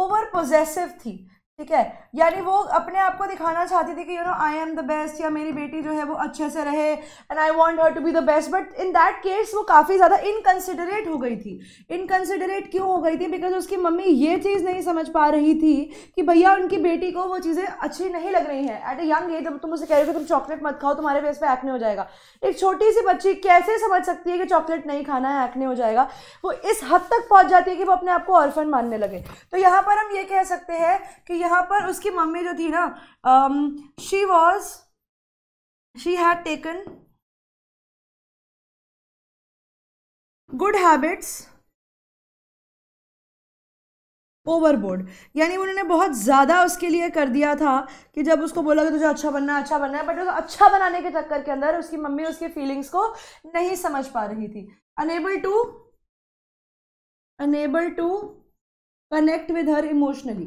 ओवर पोजेसिव थी ठीक है यानी वो अपने आप को दिखाना चाहती थी कि you know I am the best या मेरी बेटी जो है वो अच्छे से रहे and I want her to be the best but in that case वो काफ़ी ज़्यादा इनकन्सिडरेट हो गई थी इनकन्सिडरेट क्यों हो गई थी बिकॉज उसकी मम्मी ये चीज़ नहीं समझ पा रही थी कि भैया उनकी बेटी को वो चीज़ें अच्छी नहीं लग रही हैं एट अ यंग एज तुम उसे कह रहे हो तुम चॉकलेट मत खाओ तुम्हारे फेस पर एक्ने हो जाएगा एक छोटी सी बच्ची कैसे समझ सकती है कि चॉकलेट नहीं खाना है एक्ने हो जाएगा वो इस हद तक पहुँच जाती है कि वो अपने आप को ऑर्फन मानने लगे तो यहाँ पर हम ये कह सकते हैं कि यहाँ पर उसकी मम्मी जो थी ना she was she had taken good habits overboard यानी उन्होंने बहुत ज़्यादा उसके लिए कर दिया था कि जब उसको बोला कि तुझे अच्छा बनना अच्छा बनना है बट उसको अच्छा बनाने के चक्कर के अंदर उसकी मम्मी उसके फीलिंग्स को नहीं समझ पा रही थी unable to unable to connect with her emotionally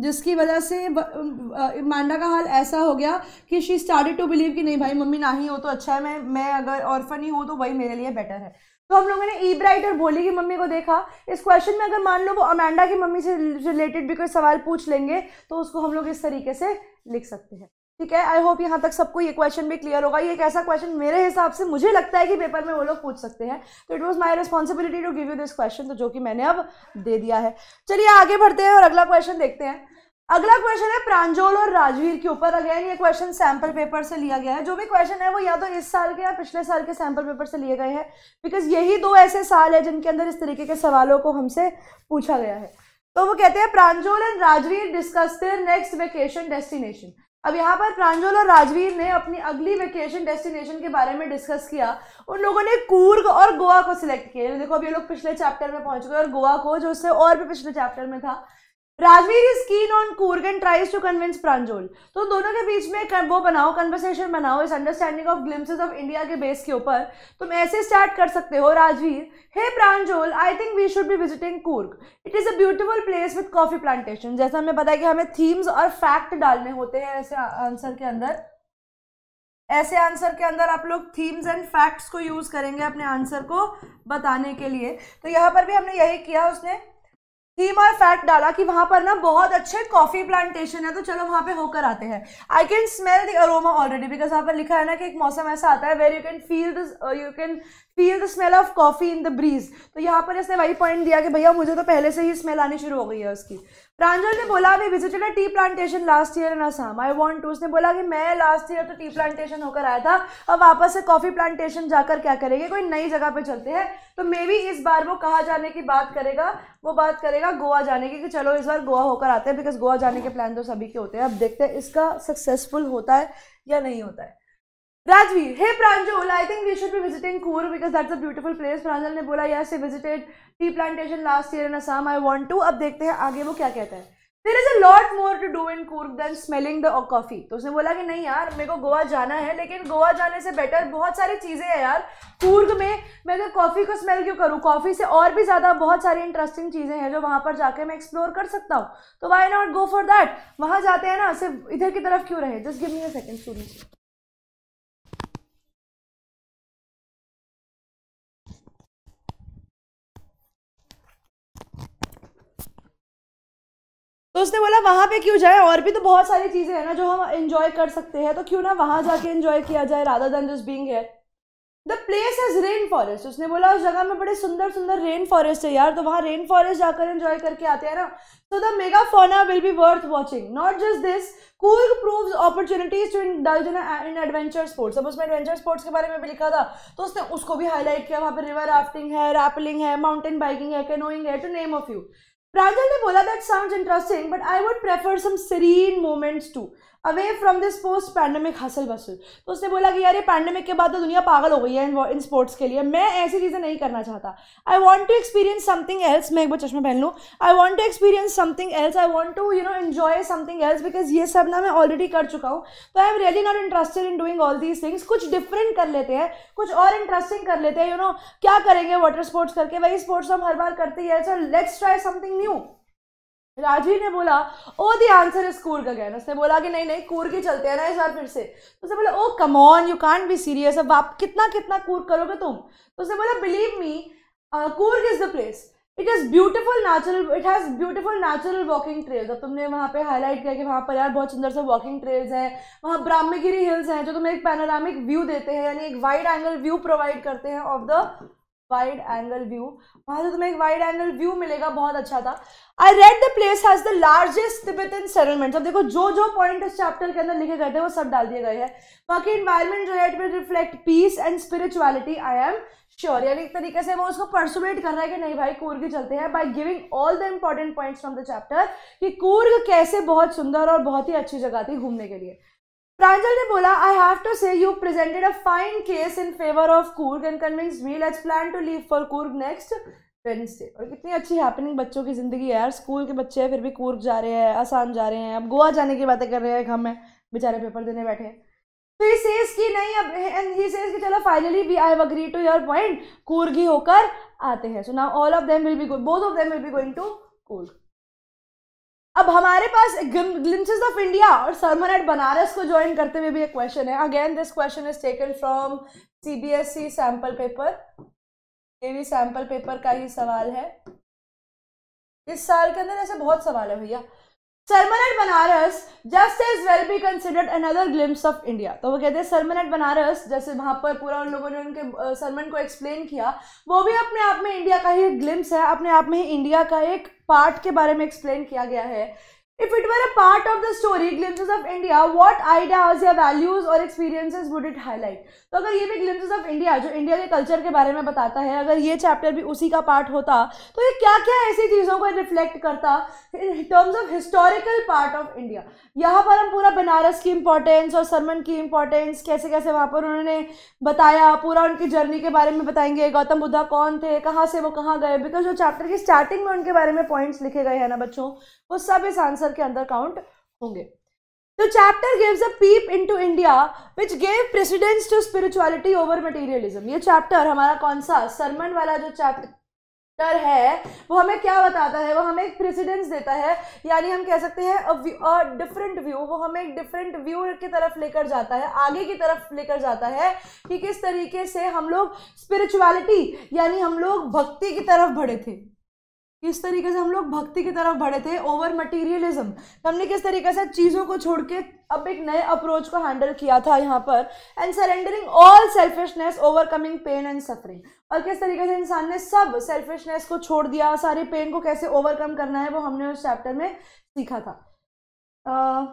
जिसकी वजह से मांडा का हाल ऐसा हो गया कि शी स्टार्टेड टू बिलीव कि नहीं भाई मम्मी ना ही हो तो अच्छा है मैं मैं अगर ऑर्फन ही हूँ तो वही मेरे लिए बेटर है तो हम लोगों ने ई ब्राइट और बोली की मम्मी को देखा इस क्वेश्चन में अगर मान लो वो अमांडा की मम्मी से रिलेटेड भी कोई सवाल पूछ लेंगे तो उसको हम लोग इस तरीके से लिख सकते हैं ठीक है आई होप यहाँ तक सबको ये क्वेश्चन भी क्लियर होगा ये एक ऐसा क्वेश्चन मेरे हिसाब से मुझे लगता है कि पेपर में वो लोग पूछ सकते हैं तो it was my responsibility to give you this question तो जो कि मैंने अब दे दिया है चलिए आगे बढ़ते हैं और अगला क्वेश्चन देखते हैं अगला क्वेश्चन है प्रांजोल और राजवीर के ऊपर अगेन ये क्वेश्चन सैंपल पेपर से लिया गया है जो भी क्वेश्चन है वो या तो इस साल के या पिछले साल के सैंपल पेपर से लिए गए हैं बिकॉज यही दो ऐसे साल है जिनके अंदर इस तरीके के सवालों को हमसे पूछा गया है तो वो कहते हैं Pranjol and Rajvir discuss their next vacation destination अब यहाँ पर प्रांजल और राजवीर ने अपनी अगली वेकेशन डेस्टिनेशन के बारे में डिस्कस किया उन लोगों ने कूर्ग और गोवा को सिलेक्ट किया देखो अब ये लोग पिछले चैप्टर में पहुंच गए और गोवा को जो उससे और भी पिछले चैप्टर में था Rajvir is keen on Coorg tries to convince Pranjol तो दोनों के बीच में वो बनाओ कन्वर्सेशन बनाओ इस understanding of glimpses of India के बेस के ऊपर तुम ऐसे स्टार्ट कर सकते हो Rajvir hey Pranjol I think we should be visiting Coorg it is a beautiful place with coffee plantation जैसा हमें पता है कि हमें थीम्स और फैक्ट डालने होते हैं ऐसे आंसर के अंदर ऐसे आंसर के अंदर आप लोग थीम्स एंड फैक्ट्स को यूज़ करेंगे अपने आंसर को बताने के लिए तो यहाँ पर भी हमने यही किया उसने हीमर फैक्ट डाला कि वहां पर ना बहुत अच्छे कॉफी प्लांटेशन है तो चलो वहां पे होकर आते हैं I can smell the aroma already because वहां पर लिखा है ना कि एक मौसम ऐसा आता है where you can feel the you can feel the smell of coffee in the breeze तो यहाँ पर इसने वही पॉइंट दिया कि भैया मुझे तो पहले से ही स्मेल आनी शुरू हो गई है उसकी प्रांजल ने बोला अभी visited a tea plantation last year in Assam I want to उसने बोला कि मैं लास्ट ईयर तो टी प्लांटेशन होकर आया था अब वापस से कॉफ़ी प्लांटेशन जाकर क्या करेंगे कोई नई जगह पे चलते हैं तो मे बी इस बार वो कहा जाने की बात करेगा वो बात करेगा गोवा जाने की कि चलो इस बार गोवा होकर आते हैं बिकॉज गोवा जाने के प्लान तो सभी के होते हैं अब देखते हैं इसका सक्सेसफुल होता है या नहीं होता है Rajveer hey Pranjal I think we should be visiting Coorg because that's a beautiful place Pranjal ने बोला yes I visited tea plantation last year in Assam I want to अब देखते हैं आगे वो क्या कहता है there is a lot more to do in Coorg than smelling the coffee तो उसने बोला कि नहीं यार मेरे को गोवा जाना है लेकिन गोवा जाने से बेटर बहुत सारी चीज़ें हैं यार कूर्ग में मैं तो कॉफ़ी को स्मेल क्यों करूँ कॉफ़ी से और भी ज़्यादा बहुत सारी इंटरेस्टिंग चीज़ें हैं जो वहाँ पर जाकर मैं एक्सप्लोर कर सकता हूँ तो why not go for that वहाँ जाते हैं ना सिर्फ इधर की तरफ क्यों रहे just give me a second student तो उसने बोला वहाँ पे क्यों जाए और भी तो बहुत सारी चीज़ें हैं ना जो हम इन्जॉय कर सकते हैं तो क्यों ना वहाँ जाके इन्जॉय किया जाए राधा दैन जस्ट बींग है the place is rain forest उसने बोला उस जगह में बड़े सुंदर सुंदर रेन फॉरेस्ट है यार तो वहाँ रेन फॉरेस्ट जाकर इन्जॉय करके आते हैं ना so the megafauna will be worth watching not just this cool prove opportunities to indulge in adventure sports अब उसमें एडवेंचर स्पोर्ट्स के बारे में भी लिखा था तो उसने उसको भी हाईलाइट किया वहाँ पर रिवर राफ्टिंग है रैपलिंग है माउंटेन बाइकिंग है कैनोइंग है to name of you Pranjal ne bola that sounds interesting, but I would prefer some serene moments too. Away from this post pandemic hustle वसूल तो उसने बोला कि यार ये पैंडमिक के बाद तो दुनिया पागल हो गई है इन स्पोर्ट्स के लिए मैं ऐसी चीज़ें नहीं करना चाहता I want to experience something else मैं एक बार चश्मा पहन लूँ I want to experience something else I want to you know enjoy something else because ये सब ना मैं ऑलरेडी कर चुका हूँ तो I am really not interested in doing all these things कुछ डिफरेंट कर लेते हैं कुछ और इंटरेस्टिंग कर लेते हैं यू नो क्या करेंगे वाटर स्पोर्ट्स करके वही स्पोर्ट्स हम हर बार करते हैं so let's try something new Raji ने बोला oh the answer is Coorg again उसने बोला कि नहीं नहीं कूर्ग ही चलते हैं ना इस बार फिर से तो उसने बोला oh come on you can't be serious अब आप कितना कितना कूर्ग करोगे तुम तो उसने बोला believe me Coorg is the place it is beautiful natural it has beautiful natural walking trails अब तुमने वहाँ पे हाईलाइट किया कि वहाँ पर यार बहुत सुंदर से वॉकिंग ट्रेल्स हैं वहाँ ब्राह्मीगिरी हिल्स हैं जो तुम्हें एक पैनोरामिक व्यू देते हैं यानी एक वाइड एंगल व्यू प्रोवाइड करते हैं of the wide angle view वहां से तुम्हें एक वाइड एंगल व्यू मिलेगा बहुत अच्छा था I read the place has the largest Tibetan settlement अब देखो जो जो पॉइंट इस चैप्टर के अंदर लिखे गए थे वो सब डाल दिए गए हैं बाकी इन्वायरमेंट जो है it will reflect peace and spirituality I am sure यानी एक तरीके से वो उसको परसुमेट कर रहा है कि नहीं भाई कूर्ग चलते हैं by giving all the important points from the chapter कि कूर्ग कैसे बहुत सुंदर और बहुत ही अच्छी जगह थी घूमने के लिए प्रांजल ने बोला I have to say you presented a fine case in favour of Coorg and convince me let's plan to leave for Coorg next Wednesday और कितनी अच्छी हैपनिंग बच्चों की ज़िंदगी है यार स्कूल के बच्चे हैं फिर भी कूर्ग जा रहे हैं आसान जा रहे हैं अब गोवा जाने की बातें कर रहे हैं हम हैं बेचारे पेपर देने बैठे हैं तो ही सेज की नहीं अब एंड ही सेज की चलो finally we I have agree to your point Coorg ही होकर आते हैं so now all of them will be both of them will be going to Coorg अब हमारे पास ग्लिम्सेस ऑफ इंडिया और सरमन एट बनारस को ज्वाइन करते हुए भी एक क्वेश्चन है again this question is taken from CBSE sample paper ये भी सैंपल पेपर का ही सवाल है इस साल के अंदर ऐसे बहुत सवाल है भैया sermon at Banaras just is well be considered another glimpse of India तो वो कहते हैं सरमन एट बनारस जैसे वहाँ पर पूरा उन लोगों ने उनके सरमन को एक्सप्लेन किया वो भी अपने आप में इंडिया का ही ग्लिम्स है अपने आप में ही इंडिया का एक पार्ट के बारे में एक्सप्लेन किया गया है If it were a part of the story Glimpses of India, what ideas या values और experiences would it highlight? तो अगर ये भी Glimpses of India जो इंडिया के कल्चर के बारे में बताता है अगर ये चैप्टर भी उसी का पार्ट होता तो ये क्या क्या ऐसी चीज़ों को रिफ्लेक्ट करता in terms of historical part of India यहाँ पर हम पूरा बनारस की इम्पोर्टेंस और सरमन की इम्पोर्टेंस कैसे कैसे वहाँ पर उन्होंने बताया पूरा उनकी जर्नी के बारे में बताएंगे गौतम बुद्धा कौन थे कहाँ से वो कहाँ गए बिकॉज जो चैप्टर की स्टार्टिंग में उनके बारे में पॉइंट्स लिखे गए हैं ना बच्चों वो सब इस आंसर आंसर के अंदर काउंट होंगे The chapter gives a peep into India which gave precedence to spirituality over materialism. ये चैप्टर हमारा कौन सा सरमन वाला जो chapter है वो हमें क्या बताता है वो हमें एक प्रेसिडेंस देता है यानी हम कह सकते हैं डिफरेंट व्यू वो हमें एक डिफरेंट व्यू की तरफ लेकर जाता है आगे की तरफ लेकर जाता है कि किस तरीके से हम लोग स्पिरिचुअलिटी यानी हम लोग भक्ति की तरफ बढ़े थे किस तरीके से हम लोग भक्ति की तरफ बढ़े थे ओवर मटीरियलिज्म हमने किस तरीके से चीज़ों को छोड़ के अब एक नए अप्रोच को हैंडल किया था यहाँ पर and surrendering all selfishness overcoming pain and suffering और किस तरीके से इंसान ने सब सेल्फिशनेस को छोड़ दिया सारे पेन को कैसे ओवरकम करना है वो हमने उस चैप्टर में सीखा था uh,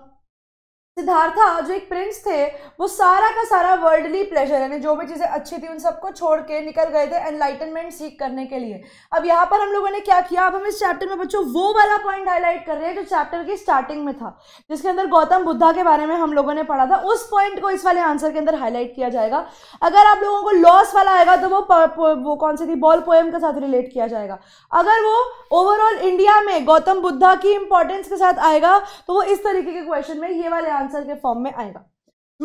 सिद्धार्था जो एक प्रिंस थे वो सारा का सारा वर्ल्डली प्लेजर यानी जो भी चीज़ें अच्छी थी उन सबको छोड़ के निकल गए थे एनलाइटनमेंट सीख करने के लिए अब यहाँ पर हम लोगों ने क्या किया अब हम इस चैप्टर में बच्चों वो वाला पॉइंट हाईलाइट कर रहे हैं जो चैप्टर की स्टार्टिंग में था जिसके अंदर गौतम बुद्धा के बारे में हम लोगों ने पढ़ा था उस पॉइंट को इस वाले आंसर के अंदर हाईलाइट किया जाएगा अगर आप लोगों को लॉस वाला आएगा तो वो वो कौन सी थी बॉल पोएम के साथ रिलेट किया जाएगा अगर वो ओवरऑल इंडिया में गौतम बुद्धा की इंपॉर्टेंस के साथ आएगा तो वो इस तरीके के क्वेश्चन में ये वाले आंसर के फॉर्म में आएगा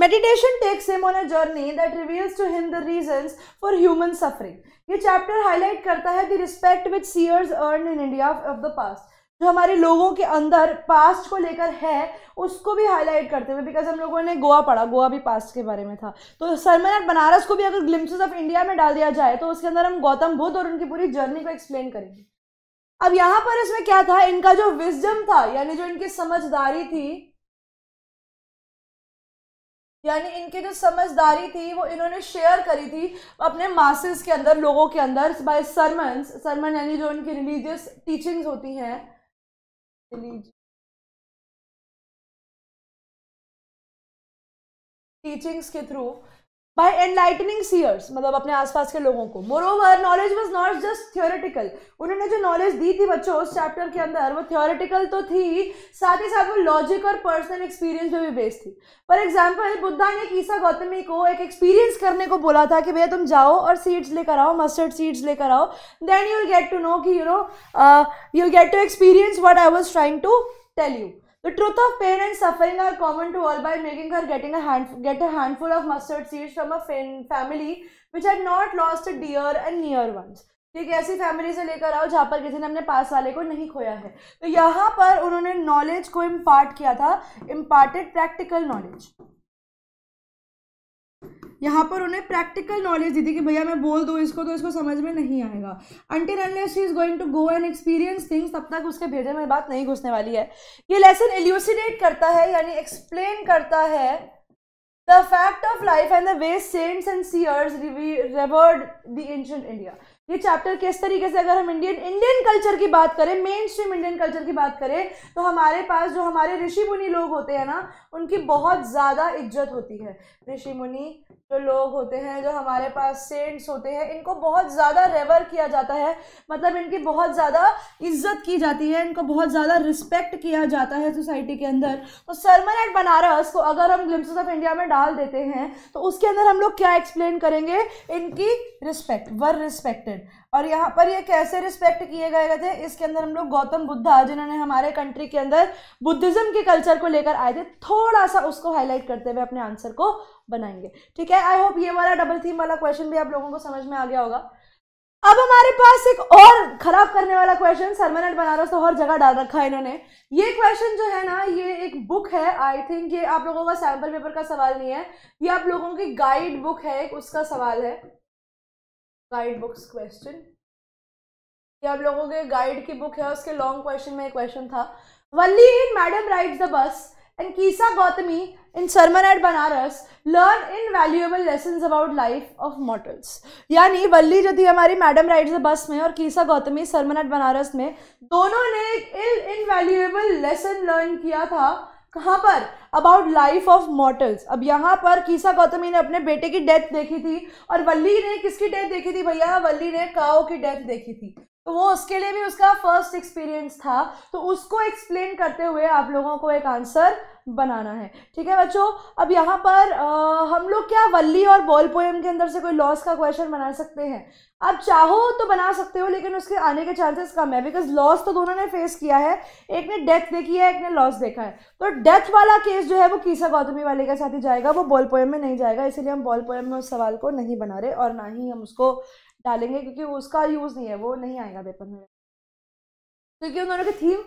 meditation takes him on a journey that reveals to him the reason for human suffering ये चैप्टर हाईलाइट करता है the respect which seers earn in India of the past जो हमारे लोगों के अंदर पास्ट को लेकर है उसको भी हाईलाइट करते हुए बिकॉज हम लोगों ने गोवा पढ़ा गोवा भी पास्ट के बारे में था तो सरमन बनारस को भी अगर ग्लिम्सेस ऑफ इंडिया में डाल दिया जाए तो उसके अंदर हम गौतम बुद्ध और उनकी पूरी जर्नी को एक्सप्लेन करेंगे अब यहाँ पर इसमें क्या था इनका जो विजडम था यानी जो इनकी समझदारी थी यानी इनकी जो समझदारी थी वो इन्होंने शेयर करी थी अपने मासेस के अंदर लोगों के अंदर बाय सरमन सरमन यानी जो इनकी रिलीजियस टीचिंग्स होती हैं टीचिंग्स के थ्रू बाई एनलाइटनिंग सीयर्स मतलब अपने आसपास के लोगों को more over knowledge was not just theoretical उन्होंने जो नॉलेज दी थी बच्चों उस चैप्टर के अंदर वो थियोरेटिकल तो थी साथ ही साथ वो लॉजिक और पर्सनल एक्सपीरियंस पे भी बेस्ड थी फॉर एग्जाम्पल बुद्धा ने ईसा गौतमी को एक एक्सपीरियंस करने को बोला था कि भैया तुम जाओ और सीड्स लेकर आओ मस्टर्ड सीड्स लेकर आओ then you'll get to know कि you know you'll get to experience what I was trying to tell you The truth of pain and suffering are common to all by making her getting a hand, get a handful of mustard seeds from a family which had not lost a dear and near ones. एक ऐसी फैमिली से लेकर आओ जहाँ पर किसी ने अपने पास वाले को नहीं खोया है तो यहाँ पर उन्होंने नॉलेज को इम्पार्ट किया था इम्पार्टेड प्रैक्टिकल नॉलेज यहाँ पर उन्हें प्रैक्टिकल नॉलेज दी थी कि भैया मैं बोल दूँ इसको तो इसको समझ में नहीं आएगा until unless she is going to go and experience things तब तक उसके भेजे में बात नहीं घुसने वाली है ये लेसन एल्यूसिनेट करता है यानी एक्सप्लेन करता है the fact of life and the way saints and seers revered the ancient India ये चैप्टर किस तरीके से अगर हम इंडियन इंडियन कल्चर की बात करें मेन स्ट्रीम इंडियन कल्चर की बात करें तो हमारे पास जो हमारे ऋषि मुनि लोग होते हैं ना उनकी बहुत ज़्यादा इज्जत होती है ऋषि मुनि जो लोग होते हैं जो हमारे पास सेंट्स होते हैं इनको बहुत ज़्यादा रेवर किया जाता है मतलब इनकी बहुत ज़्यादा इज्जत की जाती है इनको बहुत ज़्यादा रिस्पेक्ट किया जाता है सोसाइटी के अंदर तो सरमन एट बनारस को अगर हम ग्लिम्स ऑफ इंडिया में डाल देते हैं तो उसके अंदर हम लोग क्या एक्सप्लेन करेंगे इनकी रिस्पेक्ट वर रिस्पेक्टेड और यहाँ पर ये कैसे रिस्पेक्ट किए गए थे इसके अंदर हम लोग गौतम बुद्धा जिन्होंने हमारे कंट्री के अंदर बुद्धिज्म के कल्चर को लेकर आए थे थोड़ा सा उसको हाईलाइट करते हुए अपने आंसर को बनाएंगे ठीक है आई होप ये वाला डबल थीम वाला क्वेश्चन भी आप लोगों को समझ में आ गया होगा अब हमारे पास एक और खराब करने वाला क्वेश्चन सरमनट बनारस तो हर जगह डाल रखा है इन्होंने ये क्वेश्चन जो है ना ये एक बुक है आई थिंक ये आप लोगों का सैम्पल पेपर का सवाल नहीं है ये आप लोगों की गाइड बुक है एक उसका सवाल है गाइड बुक्स क्वेश्चन ये आप लोगों के गाइड की बुक है उसके लॉन्ग क्वेश्चन में एक क्वेश्चन था Valli in madam rides the bus and Kisa Gautami in sermon at Banaras learn in valuable lesson about life of models यानी वल्ली जो थी हमारी मैडम राइड्स द बस में और कीसा गौतमी सरमन एट बनारस में दोनों ने एक इन वैल्यूएबल लेसन लर्न किया था कहाँ पर अबाउट लाइफ ऑफ मॉटल्स अब यहाँ पर कीसा गौतमी ने अपने बेटे की डेथ देखी थी और वल्ली ने किसकी डेथ देखी थी भैया वल्ली ने काओ की डेथ देखी थी तो वो उसके लिए भी उसका फर्स्ट एक्सपीरियंस था तो उसको एक्सप्लेन करते हुए आप लोगों को एक आंसर बनाना है ठीक है बच्चों अब यहाँ पर आ, हम लोग क्या वल्ली और बॉल पोएम के अंदर से कोई लॉस का क्वेश्चन बना सकते हैं आप चाहो तो बना सकते हो लेकिन उसके आने के चांसेस कम है बिकॉज लॉस तो दोनों ने फेस किया है एक ने डेथ देखी है एक ने लॉस देखा है तो डेथ वाला केस जो है वो कीसा गौतमी वाले के साथ ही जाएगा वो बॉल पोएम में नहीं जाएगा इसीलिए हम बॉल पोएम में उस सवाल को नहीं बना रहे और ना ही हम उसको डालेंगे क्योंकि उसका यूज़ नहीं है वो नहीं आएगा पेपर में क्योंकि उन दोनों की थीम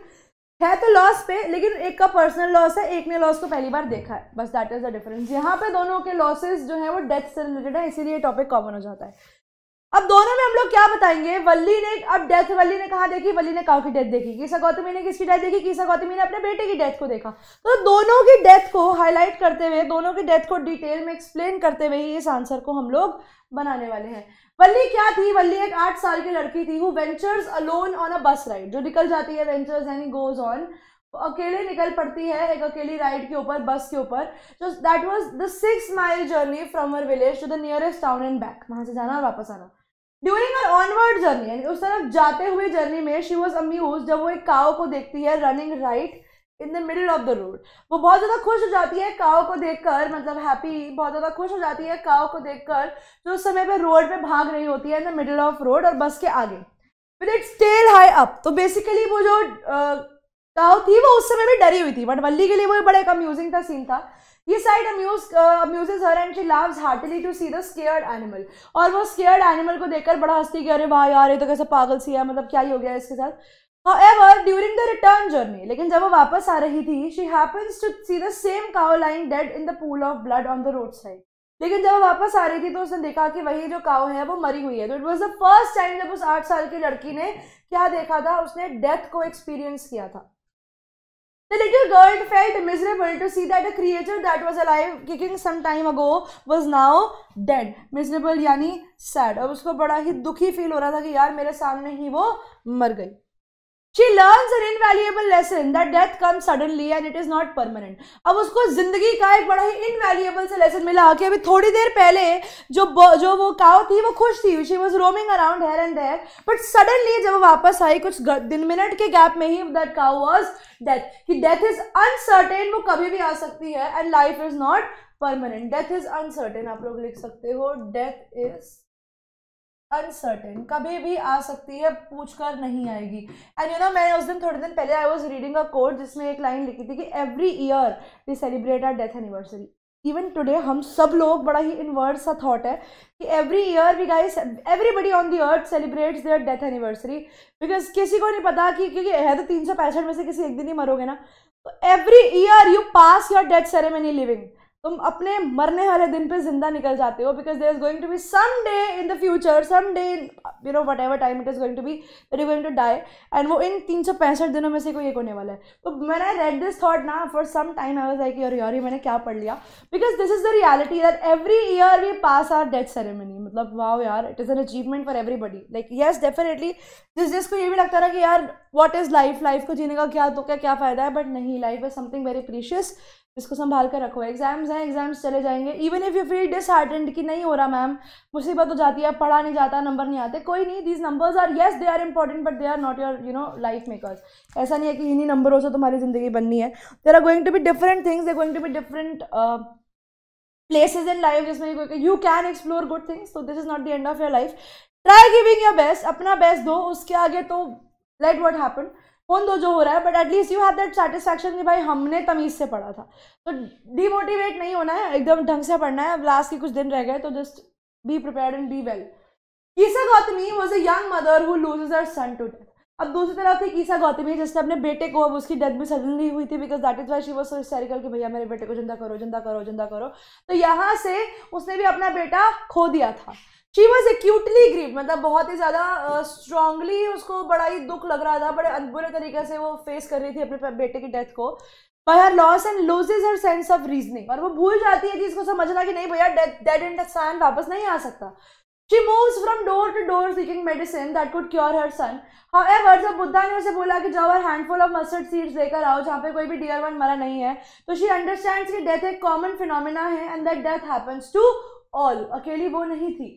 है तो लॉस पे लेकिन एक का पर्सनल लॉस है एक ने लॉस को पहली बार देखा है बस दैट इज़ द डिफरेंस यहाँ पे दोनों के लॉसेस जो है वो डेथ से रिलेटेड है इसीलिए टॉपिक कॉमन हो जाता है अब दोनों में हम लोग क्या बताएंगे वल्ली ने अब डेथ वल्ली ने कहा देखी वल्ली ने काउ की डेथ देखी कीसा गौतमी ने किसकी डेथ देखी कीसा गौतमी ने अपने बेटे की डेथ को देखा तो दोनों की डेथ को हाईलाइट करते हुए दोनों की डेथ को डिटेल में एक्सप्लेन करते हुए इस आंसर को हम लोग बनाने वाले हैं वल्ली क्या थी वल्ली एक आठ साल की लड़की थी वो वेंचर्स अलोन ऑन अ बस राइड जो निकल जाती है वेंचर्स यानी गोज ऑन अकेले निकल पड़ती है एक अकेली राइड के ऊपर बस के ऊपर जो that was the six mile journey from our village to the nearest town and back वहाँ से जाना और वापस आना ड्यूरिंग अर ऑनवर्ड जर्नी यानी उस तरफ जाते हुए जर्नी में शी वॉज अम्यूज जब वो एक काओ को देखती है running right in the middle of the road वो बहुत ज़्यादा खुश हो जाती है काओ को देख कर मतलब हैप्पी बहुत ज़्यादा खुश हो जाती है काओ को देख कर जो उस समय पर रोड पर भाग रही होती है in the middle of road और बस के आगे with its tail high up तो बेसिकली वो जो काओ थी वो उस समय भी डरी हुई थी बट वल्ली के लिए वो बड़ा एक अम्यूजिंग था सीन था ये sight amuse her and she loves heartily to see the scared animal और वो स्केयर्ड एनिमल को देखकर बड़ा हंसती कि अरे भाई यार ये तो कैसा पागल सी है मतलब क्या ही हो गया इसके साथ However, during the return journey, लेकिन जब वो वापस आ रही थी she happens to see the same cow lying dead in the pool of blood on the roadside. लेकिन जब वो वापस आ रही थी तो उसने देखा कि वही जो काव है वो मरी हुई है तो it was the first time जब उस आठ साल की लड़की ने क्या देखा था उसने डेथ को एक्सपीरियंस किया था The little girl felt miserable to see that a creature that was alive kicking some time ago was now dead. Miserable यानी sad. अब उसको बड़ा ही दुखी फील हो रहा था कि यार मेरे सामने ही वो मर गई She learns an invaluable lesson that death comes suddenly and it is not permanent. अब उसको जिंदगी का एक बड़ा ही invaluable से lesson मिला कि अभी थोड़ी देर पहले जो जो वो काव थी वो खुश थी she was roaming around here and there but suddenly जब वो वापस आई कुछ दिन मिनट के गैप में ही दैट cow वॉज death. कि डेथ इज अनसर्टेन वो कभी भी आ सकती है and life is not permanent death is uncertain आप लोग लिख सकते हो डेथ इज अनसर्टेन कभी भी आ सकती है पूछ कर नहीं आएगी एंड यू नो मैं उस दिन थोड़े दिन पहले I was reading a quote जिसमें एक लाइन लिखी थी कि every year we celebrate our death anniversary even today हम सब लोग बड़ा ही इनवर्स सा थॉट है कि every year we guys everybody on the earth celebrates their death anniversary because किसी को नहीं पता कि क्योंकि है तो तीन सौ पैंसठ में से किसी एक दिन ही मरोगे ना तो every year you pass your death ceremony living तुम अपने मरने वाले दिन पे जिंदा निकल जाते हो because there is going to be some day in the future some day you know whatever time it is going to be that you going to die and वो इन तीन सौ पैंसठ दिनों में से कोई एक होने वाला है तो मैंने रेड दिस थॉट ना for some time I was like your your मैंने क्या पढ़ लिया because this is the reality that every year we pass our death ceremony मतलब वाओ यार it is an achievement for everybody like yes definitely जिस जिसको ये भी लगता रहा कि यार वॉट इज़ लाइफ लाइफ को जीने का क्या तो क्या क्या फ़ायदा है बट नहीं life is something very precious इसको संभाल कर रखो एग्जाम्स हैं एग्जाम्स चले जाएंगे even if you feel disheartened कि नहीं हो रहा मैम मुसीबत हो जाती है पढ़ा नहीं जाता नंबर नहीं आते कोई नहीं these numbers are yes they are important but they are not your you know life makers ऐसा नहीं है कि इन्हीं नंबरों से तुम्हारी ज़िंदगी बननी है there are going to be different things there going to be different places in life जिसमें you can explore good things तो this is not the end of your life try giving your best अपना बेस्ट दो उसके आगे तो लेट वॉट हैपन फोन दो जो हो रहा है but at least you have that satisfaction कि भाई हमने तमीज़ से पढ़ा था तो डिमोटिवेट नहीं होना है एकदम ढंग से पढ़ना है अब लास्ट के कुछ दिन रह गए तो just be prepare and be well Kisa Gautami was a young mother who loses her son to death अब दूसरी तरफ एक ईसा गौतम है जिसने अपने बेटे को अब उसकी डेथ भी सडनली हुई थी because that is why she was so hysterical कि भैया मेरे बेटे को जिंदा करो जिंदा करो जिंदा करो तो यहाँ से उसने भी अपना बेटा खो दिया था शी वॉज एक्यूटली ग्रीव मतलब बहुत ही ज़्यादा स्ट्रांगली uh, उसको बड़ा ही दुख लग रहा था बड़े बुरे तरीके से वो फेस कर रही थी अपने बेटे की डेथ को by her loss and lose is her sense of reasoning और वो भूल जाती है कि इसको समझना कि नहीं भैया डेड इन द वापस नहीं आ सकता She moves from door to door seeking medicine that could cure her son. However, जब बुद्धा ने उसे बोला कि जाओ और हैंडफुल ऑफ मस्टर्ड सीड्स लेकर आओ जहाँ पे कोई भी डियर वन मरा नहीं है तो शी अंडरस्टैंड्स कि डेथ एक कॉमन फिनोमिना है and that death happens to all अकेली वो नहीं थी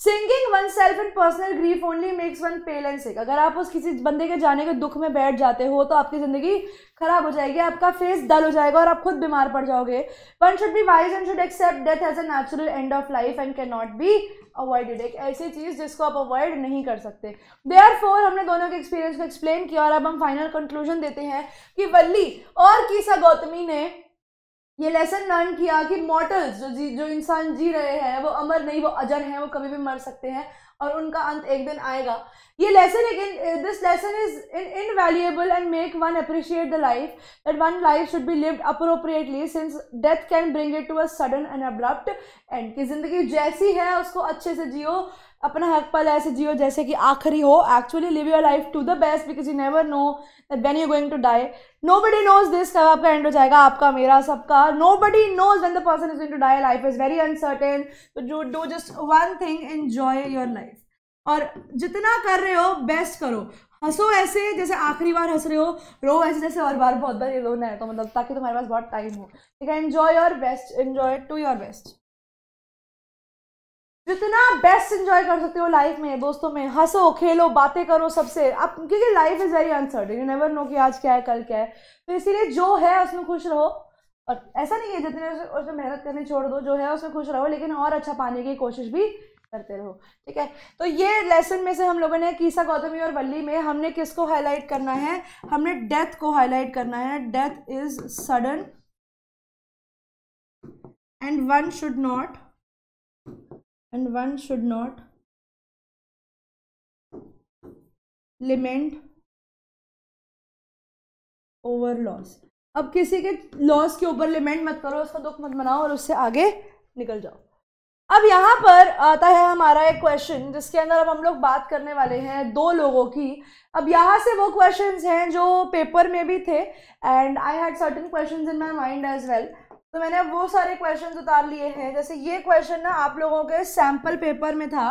singing oneself in personal grief only makes one pale and sick अगर आप उस किसी बंदे के जाने के दुख में बैठ जाते हो तो आपकी ज़िंदगी खराब हो जाएगी आपका फेस डल हो जाएगा और आप खुद बीमार पड़ जाओगे one should be wise and should accept death as a natural end of life and can not be avoided एक ऐसी चीज़ जिसको आप अवॉइड नहीं कर सकते दे आर फोर हमने दोनों के एक्सपीरियंस को एक्सप्लेन किया और अब हम फाइनल कंक्लूजन देते हैं कि वल्ली और कीसा गौतमी ने ये लेसन लर्न किया कि मॉटल्स जो जी जो इंसान जी रहे हैं वो अमर नहीं वो अजर हैं वो कभी भी मर सकते हैं और उनका अंत एक दिन आएगा ये लेसन एक this lesson is invaluable and make one appreciate the life that one life should be lived appropriately since death can bring it to a sudden and abrupt end की ज़िंदगी जैसी है उसको अच्छे से जियो अपना हक पल ऐसे जियो जैसे कि आखिरी हो actually live your life to the best because you never know that when you going to die nobody knows this कब आपका एंड हो जाएगा आपका मेरा सबका nobody knows when the person is going to die life is very uncertain do do just one thing enjoy your life और जितना कर रहे हो बेस्ट करो हंसो ऐसे जैसे आखिरी बार हंस रहे हो रो ऐसे जैसे और बार बहुत बार ये रोना है तो मतलब ताकि तुम्हारे पास बहुत टाइम हो ठीक है enjoy your best enjoy to your best जितना बेस्ट इंजॉय कर सकते हो लाइफ में दोस्तों में हंसो खेलो बातें करो सबसे आप क्योंकि life is very uncertain you never know कि आज क्या है कल क्या है तो इसीलिए जो है उसमें खुश रहो और ऐसा नहीं है जितने उसमें मेहनत करने छोड़ दो जो है उसमें खुश रहो लेकिन और अच्छा पाने की कोशिश भी करते रहो ठीक है तो ये लेसन में से हम लोगों ने कीसा गौतमी और वल्ली में हमने किसको हाईलाइट करना है हमने डेथ को हाईलाइट करना है death is sudden and one should not and one should not lament over loss अब किसी के लॉस के ऊपर लिमेंट मत करो उसका दुख मत मनाओ और उससे आगे निकल जाओ अब यहाँ पर आता है हमारा एक क्वेश्चन जिसके अंदर अब हम लोग बात करने वाले हैं दो लोगों की अब यहाँ से वो क्वेश्चंस हैं जो पेपर में भी थे and I had certain questions in my mind as well तो मैंने वो सारे क्वेश्चन उतार लिए हैं जैसे ये क्वेश्चन ना आप लोगों के सैम्पल पेपर में था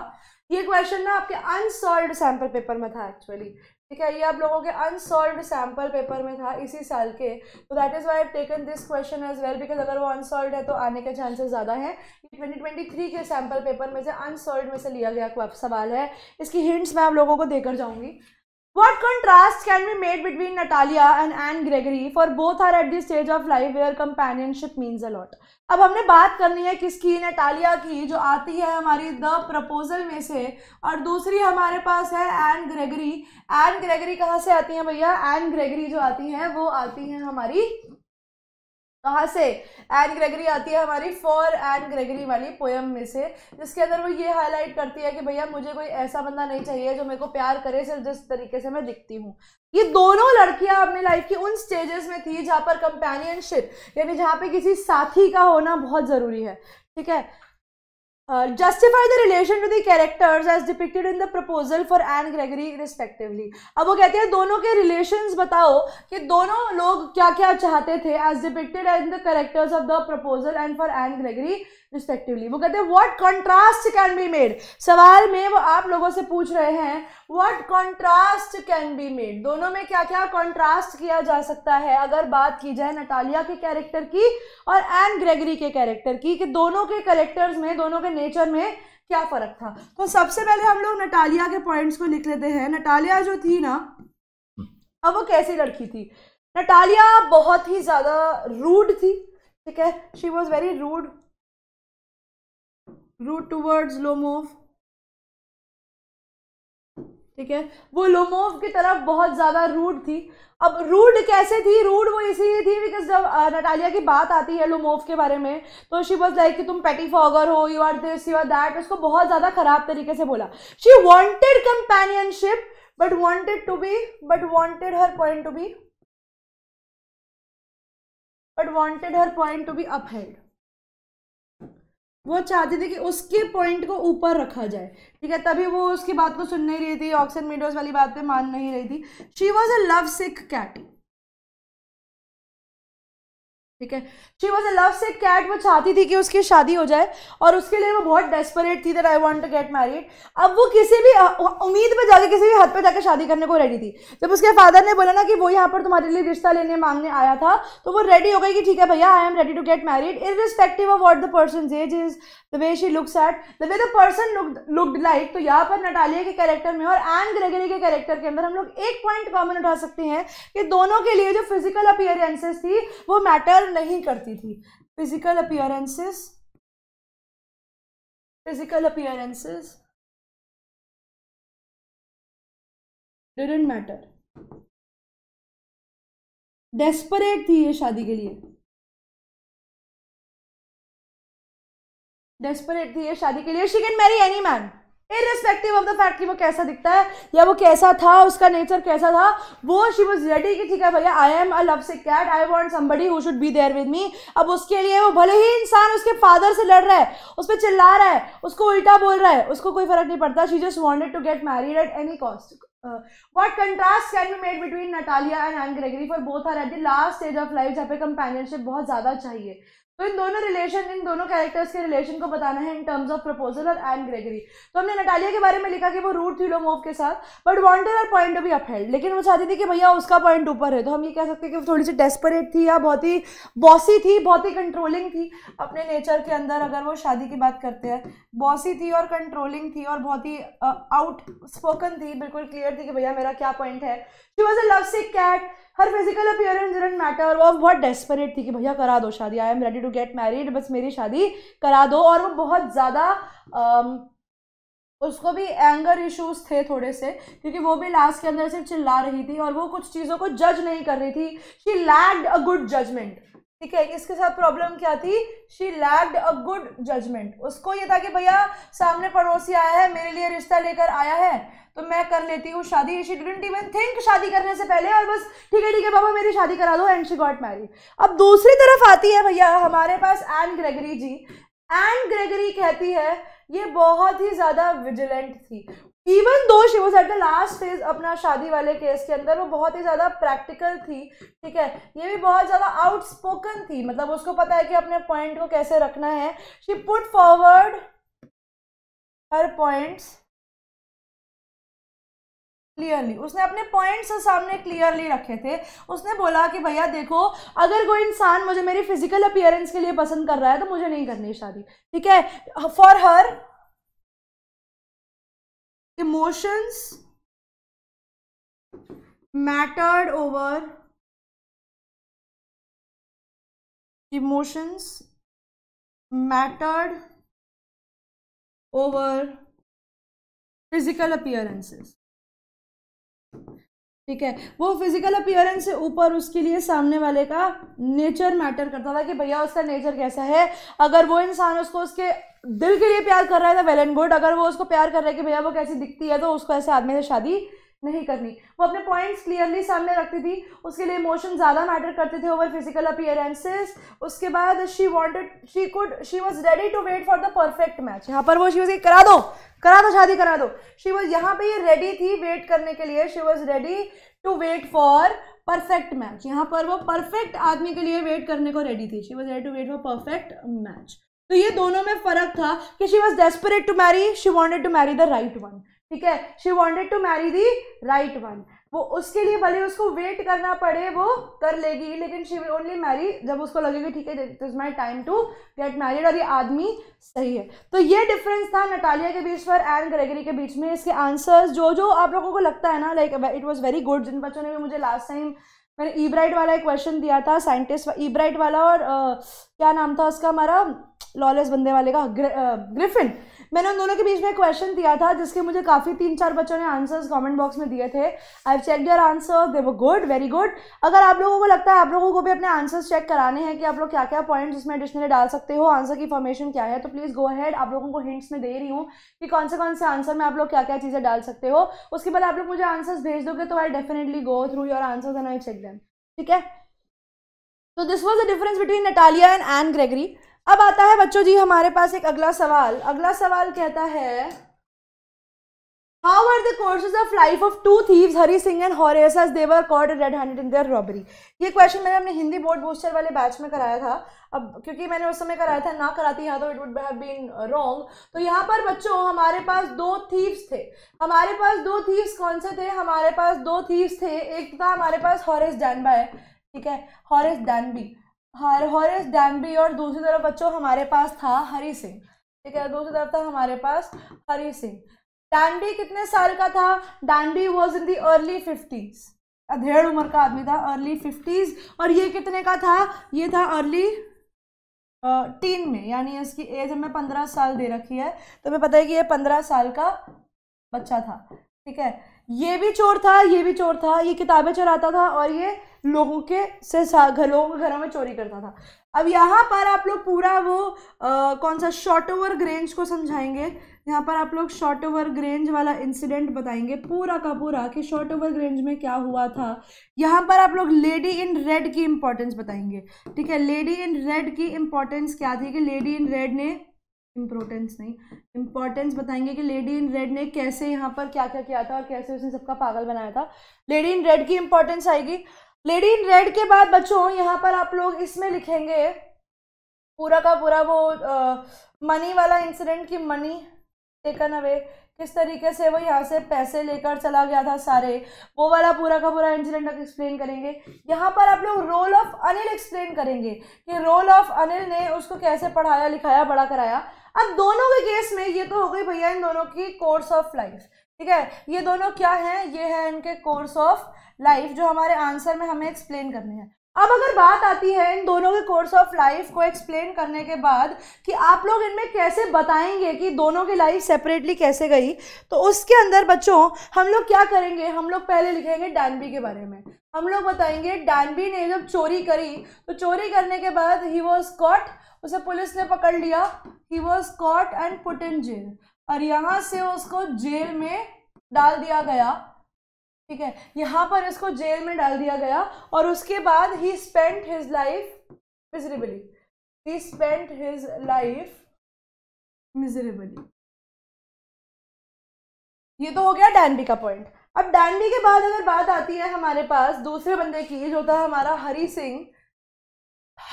ये क्वेश्चन ना आपके अनसॉल्व सैम्पल पेपर में था एक्चुअली ठीक है ये आप लोगों के अनसॉल्व सैम्पल पेपर में था इसी साल के तो that is why taken this question as well because अगर वो अनसॉल्व है तो आने के चांसेस ज़्यादा हैं ट्वेंटी ट्वेंटी थ्री के सैम्पल पेपर में से अनसॉल्व में से लिया गया सवाल है इसकी हिंट्स मैं आप लोगों को देकर जाऊँगी What contrast can be made between Natalia and Anne Gregory for both are at the stage of life where companionship means a lot. अब हमने बात करनी है किसकी Natalia की जो आती है हमारी the proposal में से और दूसरी हमारे पास है Anne Gregory. Anne Gregory कहाँ से आती हैं भैया Anne Gregory जो आती हैं वो आती हैं हमारी कहाँ से एन ग्रेगरी आती है हमारी फॉर एन ग्रेगरी वाली पोएम में से जिसके अंदर वो ये हाईलाइट करती है कि भैया मुझे कोई ऐसा बंदा नहीं चाहिए जो मेरे को प्यार करे सिर्फ जिस तरीके से मैं दिखती हूँ ये दोनों लड़कियां अपने लाइफ की उन स्टेजेस में थी जहाँ पर कंपेनियनशिप यानी जहाँ पे किसी साथी का होना बहुत ज़रूरी है ठीक है justify the relation to the age depicted in the proposal for Anne Gregory respectively अब वो कहते हैं दोनों के रिलेशन बताओ कि दोनों लोग क्या क्या चाहते थे as depicted in the characters of the proposal and for Anne Gregory respectively वो कहते हैं what contrast can be made सवाल में वो आप लोगों से पूछ रहे हैं what contrast can be made दोनों में क्या क्या कॉन्ट्रास्ट किया जा सकता है अगर बात की जाए नटालिया के कैरेक्टर की और एन ग्रेगरी के कैरेक्टर की कि दोनों के करेक्टर्स में दोनों के नेचर में क्या फ़र्क था तो सबसे पहले हम लोग नटालिया के पॉइंट्स को लिख लेते हैं नटालिया जो थी ना अब वो कैसी लड़की थी नटालिया बहुत ही ज़्यादा रूड थी ठीक है she was very rude root towards Lomov ठीक है वो लोमोव की तरफ बहुत ज़्यादा रूड थी अब रूड कैसे थी रूड वो इसीलिए थी बिकॉज जब नटालिया की बात आती है लोमोव के बारे में तो शी वॉज लाइक कि तुम पेटी फॉगर हो you are this you are that उसको बहुत ज़्यादा खराब तरीके से बोला she wanted companionship but wanted to be but wanted her point to be but wanted her point to be upheld वो चाहती थी कि उसके पॉइंट को ऊपर रखा जाए ठीक है तभी वो उसकी बात को सुन नहीं रही थी ऑक्सन मीडोज वाली बात पे मान नहीं रही थी she was a love sick cat ठीक है she was a love sick cat वो चाहती थी कि उसकी शादी हो जाए और उसके लिए वो बहुत डेस्परेट थी that I want to get married अब वो किसी भी उम्मीद पर जाकर किसी भी हद पर जाकर शादी करने को रेडी थी जब उसके फादर ने बोला ना कि वो यहाँ पर तुम्हारे लिए रिश्ता लेने मांगने आया था तो वो रेडी हो गई कि ठीक है भैया I am ready to get married in respective of what the person age is the way she looks at the way the person looked like तो यहाँ पर नटालिया के कैरेक्टर में और एन ग्रेगरी के कैरेक्टर के अंदर हम लोग एक पॉइंट कॉमन उठा सकते हैं कि दोनों के लिए जो फिजिकल अपियरेंसेस थी वो मैटर नहीं करती थी physical appearances physical appearances didn't matter desperate थी ये शादी के लिए डेस्परेट थी ये शादी के लिए she can marry any man irrespective of the fact कि वो कैसा दिखता है या वो कैसा था उसका नेचर कैसा था वो शी वॉज रेडी कि ठीक है भैया I am a love sick cat I want somebody who should be there with me अब उसके लिए वो भले ही इंसान उसके फादर से लड़ रहा है उस पर चिल्ला रहा है उसको उल्टा बोल रहा है उसको कोई फर्क नहीं पड़ता she just wanted to get married at any cost Uh, what contrast can be made between Natalia and Anne Gregory for both are at the last stage of life जहाँ पे companionship बहुत ज़्यादा चाहिए तो इन दोनों रिलेशन इन दोनों कैरेक्टर्स के रिलेशन को बताना है इन टर्म्स ऑफ प्रपोजल और एंड ग्रेगरी तो हमने नटालिया के बारे में लिखा कि वो रूट थी लोमोव के साथ बट वॉन्टेड और पॉइंट भी अपहेल्ड लेकिन वो चाहती थी कि भैया उसका पॉइंट ऊपर है तो हम ये कह सकते हैं कि थोड़ी सी डेस्परेट थी या बहुत ही बॉसी थी बहुत ही कंट्रोलिंग थी अपने नेचर के अंदर अगर वो शादी की बात करते हैं बॉसी थी और कंट्रोलिंग थी और बहुत ही आउट uh, स्पोकन थी बिल्कुल क्लियर थी कि भैया मेरा क्या पॉइंट है she was a love sick cat her physical appearance didn't matter वो बहुत डेस्परेट थी कि भैया करा दो शादी I am ready to get married बस मेरी शादी करा दो और वो बहुत ज़्यादा उसको भी एंगर इश्यूज थे थोड़े से क्योंकि वो भी लास्ट के अंदर से चिल्ला रही थी और वो कुछ चीज़ों को जज नहीं कर रही थी she lacked a good judgement ठीक है इसके साथ प्रॉब्लम क्या थी she lacked a good judgement उसको ये था कि भैया सामने पड़ोसी आया है मेरे लिए रिश्ता लेकर आया है तो मैं कर लेती हूँ शादी शी डिडेंट इवन थिंक शादी करने से पहले और बस ठीक है ठीक है बाबा मेरी शादी करा दो एंड शी गॉट मैरी अब दूसरी तरफ आती है भैया हमारे पास Anne Gregory ji Anne Gregory कहती है ये बहुत ही ज़्यादा विजिलेंट थी even though she was at the last phase अपना शादी वाले केस के अंदर वो बहुत ही ज़्यादा प्रैक्टिकल थी ठीक है ये भी बहुत ज़्यादा आउटस्पोकन थी मतलब उसको पता है कि अपने पॉइंट को कैसे रखना है she put forward her points clearly उसने अपने पॉइंट्स सामने क्लियरली रखे थे उसने बोला कि भैया देखो अगर कोई इंसान मुझे मेरी फिजिकल अपियरेंस के लिए पसंद कर रहा है तो मुझे नहीं करनी शादी ठीक है for her emotions mattered over emotions mattered over physical appearances ठीक है वो फिजिकल अपियरेंस से ऊपर उसके लिए सामने वाले का नेचर मैटर करता था कि भैया उसका नेचर कैसा है अगर वो इंसान उसको उसके दिल के लिए प्यार कर रहा था वेल एंड गुड अगर वो उसको प्यार कर रहा है कि भैया वो कैसी दिखती है तो उसको ऐसे आदमी से शादी नहीं करनी वो अपने पॉइंट्स क्लियरली सामने रखती थी उसके लिए इमोशन ज़्यादा मैटर करते थे ओवर फिजिकल अपियरेंसेस उसके बाद she wanted she could she was ready to wait for the perfect match यहाँ पर वो शी वॉज करा दो करा दो शादी करा दो शी वॉज यहाँ पे ये रेडी थी वेट करने के लिए she was ready to wait for perfect match यहाँ पर वो परफेक्ट आदमी के लिए वेट करने को रेडी थी she was ready to wait for perfect match तो ये दोनों में फर्क था कि she was desperate to marry she wanted to marry the right one ठीक है she wanted to marry the right one वो उसके लिए भले उसको वेट करना पड़े वो कर लेगी लेकिन शी विल ओनली मैरी जब उसको लगेगी ठीक है it is my time to get married और ये आदमी सही है तो ये डिफरेंस था नटालिया के बीच पर एंड ग्रेगरी के बीच में इसके आंसर्स जो जो आप लोगों को लगता है ना like it was very good जिन बच्चों ने भी मुझे लास्ट टाइम मैंने ईब्राइट वाला एक क्वेश्चन दिया था साइंटिस्ट ईब्राइट वाला और क्या नाम था उसका हमारा लॉलेस बंदे वाले का ग्रिफिन मैंने उन दोनों के बीच में क्वेश्चन दिया था जिसके मुझे काफ़ी तीन चार बच्चों ने आंसर्स कमेंट बॉक्स में दिए थे I check your answer they वो गुड वेरी गुड अगर आप लोगों को लगता है आप लोगों को भी अपने आंसर्स चेक कराने हैं कि आप लोग क्या क्या पॉइंट्स इसमें एडिशनली डाल सकते हो आंसर की फॉर्मेशन क्या है तो प्लीज़ गो हैड आप लोगों को हिंट्स में दे रही हूँ कि कौन से कौन से आंसर में आप लोग क्या क्या चीज़ें डाल सकते हो उसके बाद आप लोग मुझे आंसर्स भेज दोगे तो I definitely go through your answers and I check them ठीक है तो this was the difference between Natalia and Anne Gregory अब आता है बच्चों जी हमारे पास एक अगला सवाल अगला सवाल कहता है how are the courses of life of two thieves Hari Singh and Horace they were caught red hand in their robbery ये क्वेश्चन मैंने अपने हिंदी बोर्ड बूस्टर वाले बैच में कराया था अब क्योंकि मैंने उस समय कराया था ना कराती यहाँ तो it would have been wrong तो यहाँ पर बच्चों हमारे पास दो थीव्स थे हमारे पास दो थीव्स कौन से थे हमारे पास दो थीव्स थे एक तो था हमारे पास हॉरेस डैनबा है ठीक है हॉरिस डैनबी हर हॉरिस डैनबी और दूसरी तरफ बच्चों हमारे पास था हरी सिंह ठीक है दूसरी तरफ था हमारे पास हरी सिंह डैनबी कितने साल का था Danby was in the early fifties अधेड़ उम्र का आदमी था अर्ली फिफ्टीज और ये कितने का था ये था अर्ली टीन uh, में यानी इसकी एज हमें पंद्रह साल दे रखी है तो हमें पता है कि ये पंद्रह साल का बच्चा था ठीक है ये भी चोर था ये भी चोर था ये किताबें चुराता था और ये लोगों के से लोगों के घरों में चोरी करता था अब यहाँ पर आप लोग पूरा वो आ, कौन सा शॉर्ट ओवर ग्रेंज को समझाएंगे यहाँ पर आप लोग शॉर्ट ओवर ग्रेंज वाला इंसिडेंट बताएंगे पूरा का पूरा कि शॉर्ट ओवर ग्रेंज में क्या हुआ था यहाँ पर आप लोग लेडी इन रेड की इम्पोर्टेंस बताएंगे ठीक है लेडी इन रेड की इम्पोर्टेंस क्या थी कि लेडी इन रेड ने इम्पोर्टेंस नहीं इम्पोर्टेंस बताएंगे कि लेडी इन रेड ने कैसे यहाँ पर क्या क्या किया था और कैसे उसने सबका पागल बनाया था लेडी इन रेड की इम्पोर्टेंस आएगी लेडी इन रेड के बाद बच्चों यहाँ पर आप लोग इसमें लिखेंगे पूरा का पूरा वो आ, मनी वाला इंसिडेंट कि मनी टेकन अवे किस तरीके से वो यहाँ से पैसे लेकर चला गया था सारे वो वाला पूरा का पूरा इंसिडेंट आप एक्सप्लेन करेंगे यहाँ पर आप लोग रोल ऑफ अनिल एक्सप्लेन करेंगे कि रोल ऑफ अनिल ने उसको कैसे पढ़ाया लिखाया बड़ा कराया अब दोनों के केस में ये तो हो गई भैया इन दोनों की कोर्स ऑफ लाइफ ठीक है ये दोनों क्या है ये है इनके कोर्स ऑफ लाइफ जो हमारे आंसर में हमें एक्सप्लेन करने हैं अब अगर बात आती है इन दोनों के कोर्स ऑफ लाइफ को एक्सप्लेन करने के बाद कि आप लोग इनमें कैसे बताएंगे कि दोनों की लाइफ सेपरेटली कैसे गई तो उसके अंदर बच्चों हम लोग क्या करेंगे हम लोग पहले लिखेंगे डैनबी के बारे में हम लोग बताएंगे डैनबी ने जब चोरी करी तो चोरी करने के बाद ही वॉज कॉट उसे पुलिस ने पकड़ लिया he was caught and put in jail और यहां से उसको जेल में डाल दिया गया ठीक है यहां पर इसको जेल में डाल दिया गया और उसके बाद he spent his life miserably he spent his life miserably ये तो हो गया डैनबी का पॉइंट अब डैनबी के बाद अगर बात आती है हमारे पास दूसरे बंदे की जो था हमारा हरी सिंह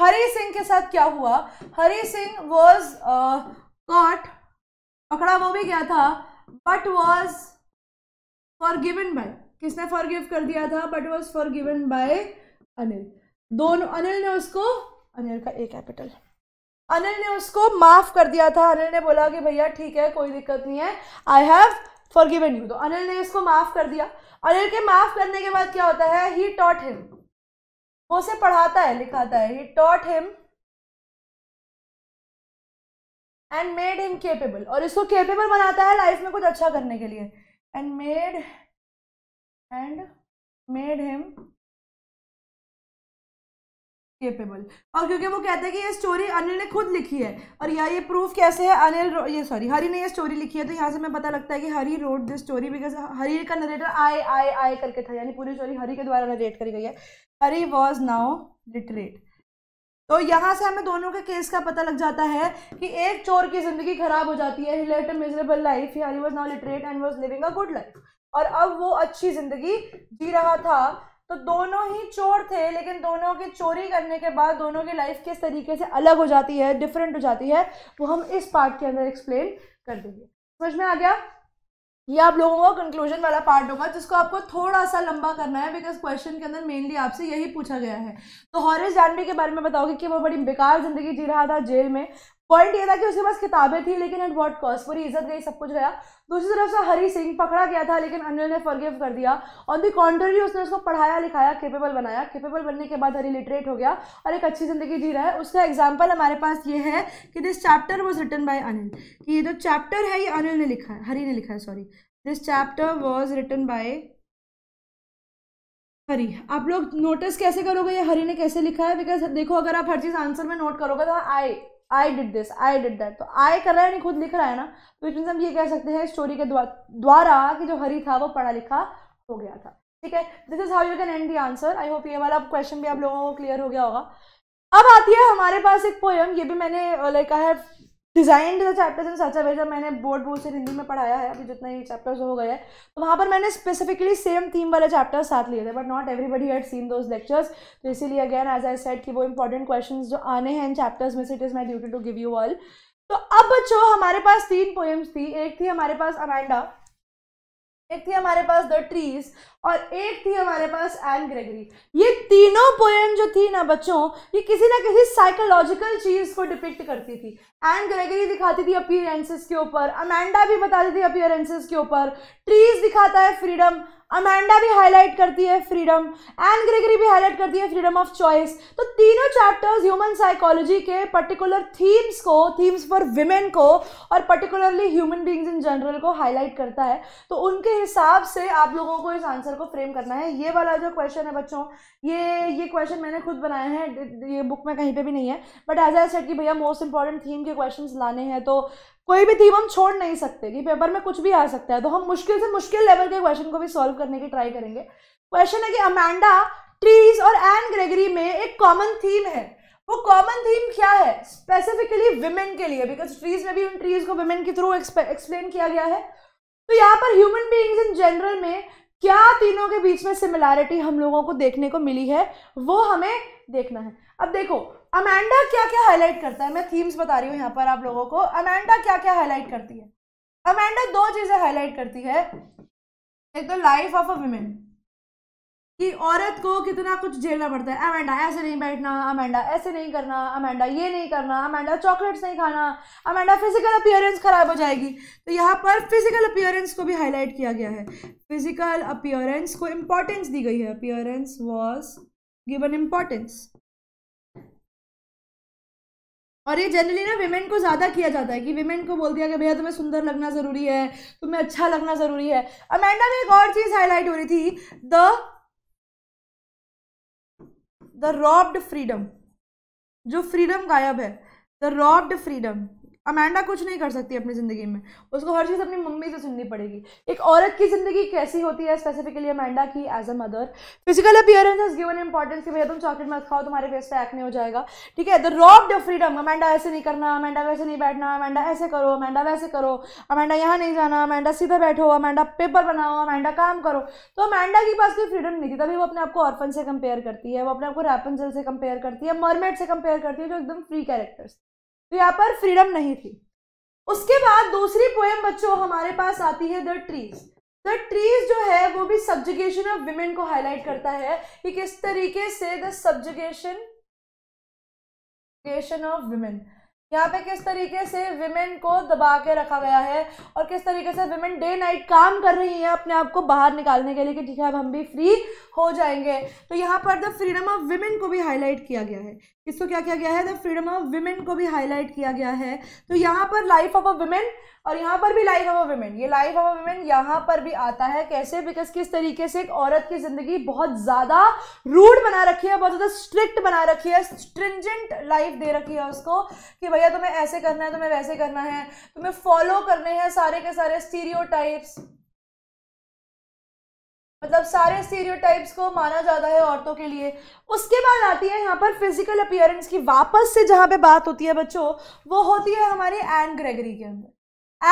हरी सिंह के साथ क्या हुआ हरी सिंह वॉज कॉट पकड़ा वो भी गया था but was forgiven by किसने फॉर गिव कर दिया था but was forgiven by Anil दोनों अनिल ने उसको अनिल का ए कैपिटल अनिल ने उसको माफ़ कर दिया था अनिल ने बोला कि भैया ठीक है कोई दिक्कत नहीं है I have forgiven you तो अनिल ने इसको माफ़ कर दिया अनिल के माफ़ करने के बाद क्या होता है ही टॉट हिम वो उसे पढ़ाता है लिखाता है he taught him and made him capable और इसको केपेबल बनाता है लाइफ में कुछ अच्छा करने के लिए and made and made him capable और क्योंकि वो कहते हैं कि ये स्टोरी अनिल ने खुद लिखी है और यहाँ ये प्रूफ कैसे है अनिल ये सॉरी हरी ने ये स्टोरी लिखी है तो यहाँ से मैं पता लगता है कि Hari wrote this story because Hari का नरेटर आए आए आए करके था यानी पूरी स्टोरी हरी के द्वारा नरेट करी गई है हरी वॉज नाउ लिटरेट तो यहाँ से हमें दोनों के केस का पता लग जाता है कि एक चोर की जिंदगी खराब हो जाती है led a miserable life he was now literate and was living a good life और अब वो अच्छी जिंदगी जी रहा था तो दोनों ही चोर थे लेकिन दोनों की चोरी करने के बाद दोनों की लाइफ किस तरीके से अलग हो जाती है डिफरेंट हो जाती है वो हम इस पार्ट के अंदर एक्सप्लेन कर देंगे समझ में आ गया ये आप लोगों का कंक्लूजन वाला पार्ट होगा जिसको आपको थोड़ा सा लंबा करना है बिकॉज क्वेश्चन के अंदर मेनली आपसे यही पूछा गया है तो हॉरिस जानवी के बारे में बताओगे कि वो बड़ी बेकार ज़िंदगी जी रहा था जेल में पॉइंट ये था कि उसके पास किताबें थी लेकिन एट वॉट कॉस्ट पूरी इज्जत गई सब कुछ गया दूसरी तरफ से हरी सिंह पकड़ा गया था लेकिन अनिल ने फॉरगिव कर दिया ऑन दी कॉन्ट्ररी उसने उसको पढ़ाया लिखाया केपेबल बनाया केपेबल बनने के बाद हरी लिटरेट हो गया और एक अच्छी ज़िंदगी जी रहा है उसका एग्जाम्पल हमारे पास ये है कि this chapter was written by Anil कि ये जो चैप्टर है ये अनिल ने लिखा है हरी ने लिखा है sorry this chapter was written by Hari आप लोग नोटिस कैसे करोगे ये हरी ने कैसे लिखा है बिकॉज देखो अगर आप हर चीज़ आंसर में नोट करोगे तो I I did this I did that तो आई कर रहा है यानी खुद लिख रहा है ना तो इसमें हम ये कह सकते हैं स्टोरी के द्वारा कि जो हरी था वो पढ़ा लिखा हो गया था ठीक है this is how you can end the answer I hope ये वाला क्वेश्चन भी आप लोगों को क्लियर हो गया होगा अब आती है हमारे पास एक पोएम ये भी मैंने like I have design the chapters in such a way जब मैंने बोर्ड बोर्ड से हिंदी में पढ़ाया है अभी जितना ये चैप्टर्स हो गए हैं तो वहाँ पर मैंने स्पेसिफिकली सेम थीम वाले चैप्टर्स साथ लिए थे but not everybody had seen those lectures तो इसीलिए अगेन एज आई सेट कि वो इंपॉर्टेंट क्वेश्चन जो आने हैं इन चैप्टर्स में से it is my duty to give you all तो अब बच्चों हमारे पास तीन पोएम्स थी एक थी हमारे पास अमांडा एक थी हमारे पास द ट्रीज और एक थी हमारे पास एन ग्रेगरी ये तीनों पोएम जो थी ना बच्चों ये किसी ना किसी साइकोलॉजिकल चीज को डिपिक्ट करती थी एन ग्रेगरी दिखाती थी अपियरेंसेस के ऊपर अमेंडा भी बताती थी अपियरेंसेस के ऊपर ट्रीज दिखाता है फ्रीडम अमेंडा भी हाईलाइट करती है फ्रीडम एन ग्रेगरी भी हाईलाइट करती है फ्रीडम ऑफ चॉइस तो तीनों चैप्टर्स ह्यूमन साइकोलॉजी के पर्टिकुलर थीम्स को थीम्स फॉर विमेन को और particularly human beings in general को हाईलाइट करता है तो उनके हिसाब से आप लोगों को इस आंसर को फ्रेम करना है ये वाला जो क्वेश्चन है बच्चों ये ये क्वेश्चन मैंने खुद बनाए हैं ये बुक में कहीं पर भी नहीं है बट एज आई सेट कि भैया मोस्ट इंपॉर्टेंट थीम के क्वेश्चन लाने हैं तो कोई भी थीम हम छोड़ नहीं सकते कि पेपर में कुछ भी आ सकता है तो हम मुश्किल से मुश्किल लेवल के क्वेश्चन को भी सॉल्व करने की ट्राई करेंगे क्वेश्चन है कि अमेंडा ट्रीज और एन ग्रेगरी में एक कॉमन थीम है वो कॉमन थीम क्या है स्पेसिफिकली विमेन के लिए बिकॉज ट्रीज में भी उन ट्रीज को विमेन के थ्रू एक्सप्लेन किया गया है तो यहाँ पर ह्यूमन बींग्स इन जनरल में क्या तीनों के बीच में सिमिलैरिटी हम लोगों को देखने को मिली है वो हमें देखना है अब देखो अमेंडा क्या क्या हाईलाइट करता है मैं थीम्स बता रही हूँ यहाँ पर आप लोगों को अमेंडा क्या क्या हाईलाइट करती है अमेंडा दो चीज़ें हाईलाइट करती है एक तो लाइफ ऑफ अ वुमेन कि औरत को कितना कुछ झेलना पड़ता है अमेंडा ऐसे नहीं बैठना अमेंडा ऐसे नहीं करना अमेंडा ये नहीं करना अमेंडा चॉकलेट्स नहीं खाना अमेंडा फिजिकल अपियरेंस ख़राब हो जाएगी तो यहाँ पर फिजिकल अपियरेंस को भी हाईलाइट किया गया है फिजिकल अपियरेंस को इम्पोर्टेंस दी गई है अपियरेंस वॉज गिवन इम्पोर्टेंस और ये जनरली ना विमेन को ज़्यादा किया जाता है कि विमेन को बोल दिया कि भैया तुम्हें सुंदर लगना ज़रूरी है तुम्हें अच्छा लगना ज़रूरी है अमेंडा में एक और चीज़ हाईलाइट हो रही थी द रॉब्ड फ्रीडम जो फ्रीडम गायब है द रॉब्ड फ्रीडम अमेंडा कुछ नहीं कर सकती अपनी ज़िंदगी में उसको हर चीज़ अपनी मम्मी से सुननी पड़ेगी एक औरत की ज़िंदगी कैसी होती है स्पेसिफिकली अमेंडा की as a mother physical appearance is given importance कि भैया तुम चॉकलेट मत खाओ तुम्हारे फेस पे एक्ने हो जाएगा ठीक है the robbed of freedom Amanda ऐसे नहीं करना अमेंडा वैसे नहीं बैठना अमेंडा ऐसे करो अमेंडा वैसे करो अमेंडा यहाँ नहीं जाना अमेंडा सीधा बैठो अमेंडा पेपर बनाओ अमेंडा काम करो तो अमेंडा के पास कोई फ्रीडम नहीं थी तभी वो अपने आप को ऑर्फन से कंपेयर करती है वो अपने आप को रैपनजेल से कंपेयर करती है मरमेड से कंपेयर करती है जो एकदम फ्री कैरेक्टर्स तो यहाँ पर फ्रीडम नहीं थी उसके बाद दूसरी पोएम बच्चों हमारे पास आती है द ट्रीज द ट्रीज जो है वो भी सब्जुकेशन ऑफ विमेन को हाईलाइट करता है कि किस तरीके से द सब्जुकेशन ऑफ विमेन यहाँ पे किस तरीके से विमेन को दबा के रखा गया है और किस तरीके से विमेन डे नाइट काम कर रही हैं अपने आप को बाहर निकालने के लिए कि ठीक है अब हम भी फ्री हो जाएंगे तो यहाँ पर द फ्रीडम ऑफ विमेन को भी हाईलाइट किया गया है इसको क्या किया गया है द फ्रीडम ऑफ वुमेन को भी हाईलाइट किया गया है तो यहाँ पर लाइफ ऑफ अ वुमेन और यहाँ पर भी लाइफ ऑफ अ वुमेन ये लाइफ ऑफ अ वुमेन यहाँ पर भी आता है कैसे बिकॉज किस तरीके से एक औरत की जिंदगी बहुत ज़्यादा रूड बना रखी है बहुत ज़्यादा स्ट्रिक्ट बना रखी है स्ट्रिंजेंट लाइफ दे रखी है उसको कि भैया तुम्हें ऐसे करना है तुम्हें वैसे करना है तुम्हें फॉलो करने हैं सारे के सारे स्टीरियो मतलब सारे स्टीरियोटाइप्स को माना जाता है औरतों के लिए उसके बाद आती है यहाँ पर फिजिकल अपियरेंस की वापस से जहाँ पे बात होती है बच्चों वो होती है हमारी एन ग्रेगरी के अंदर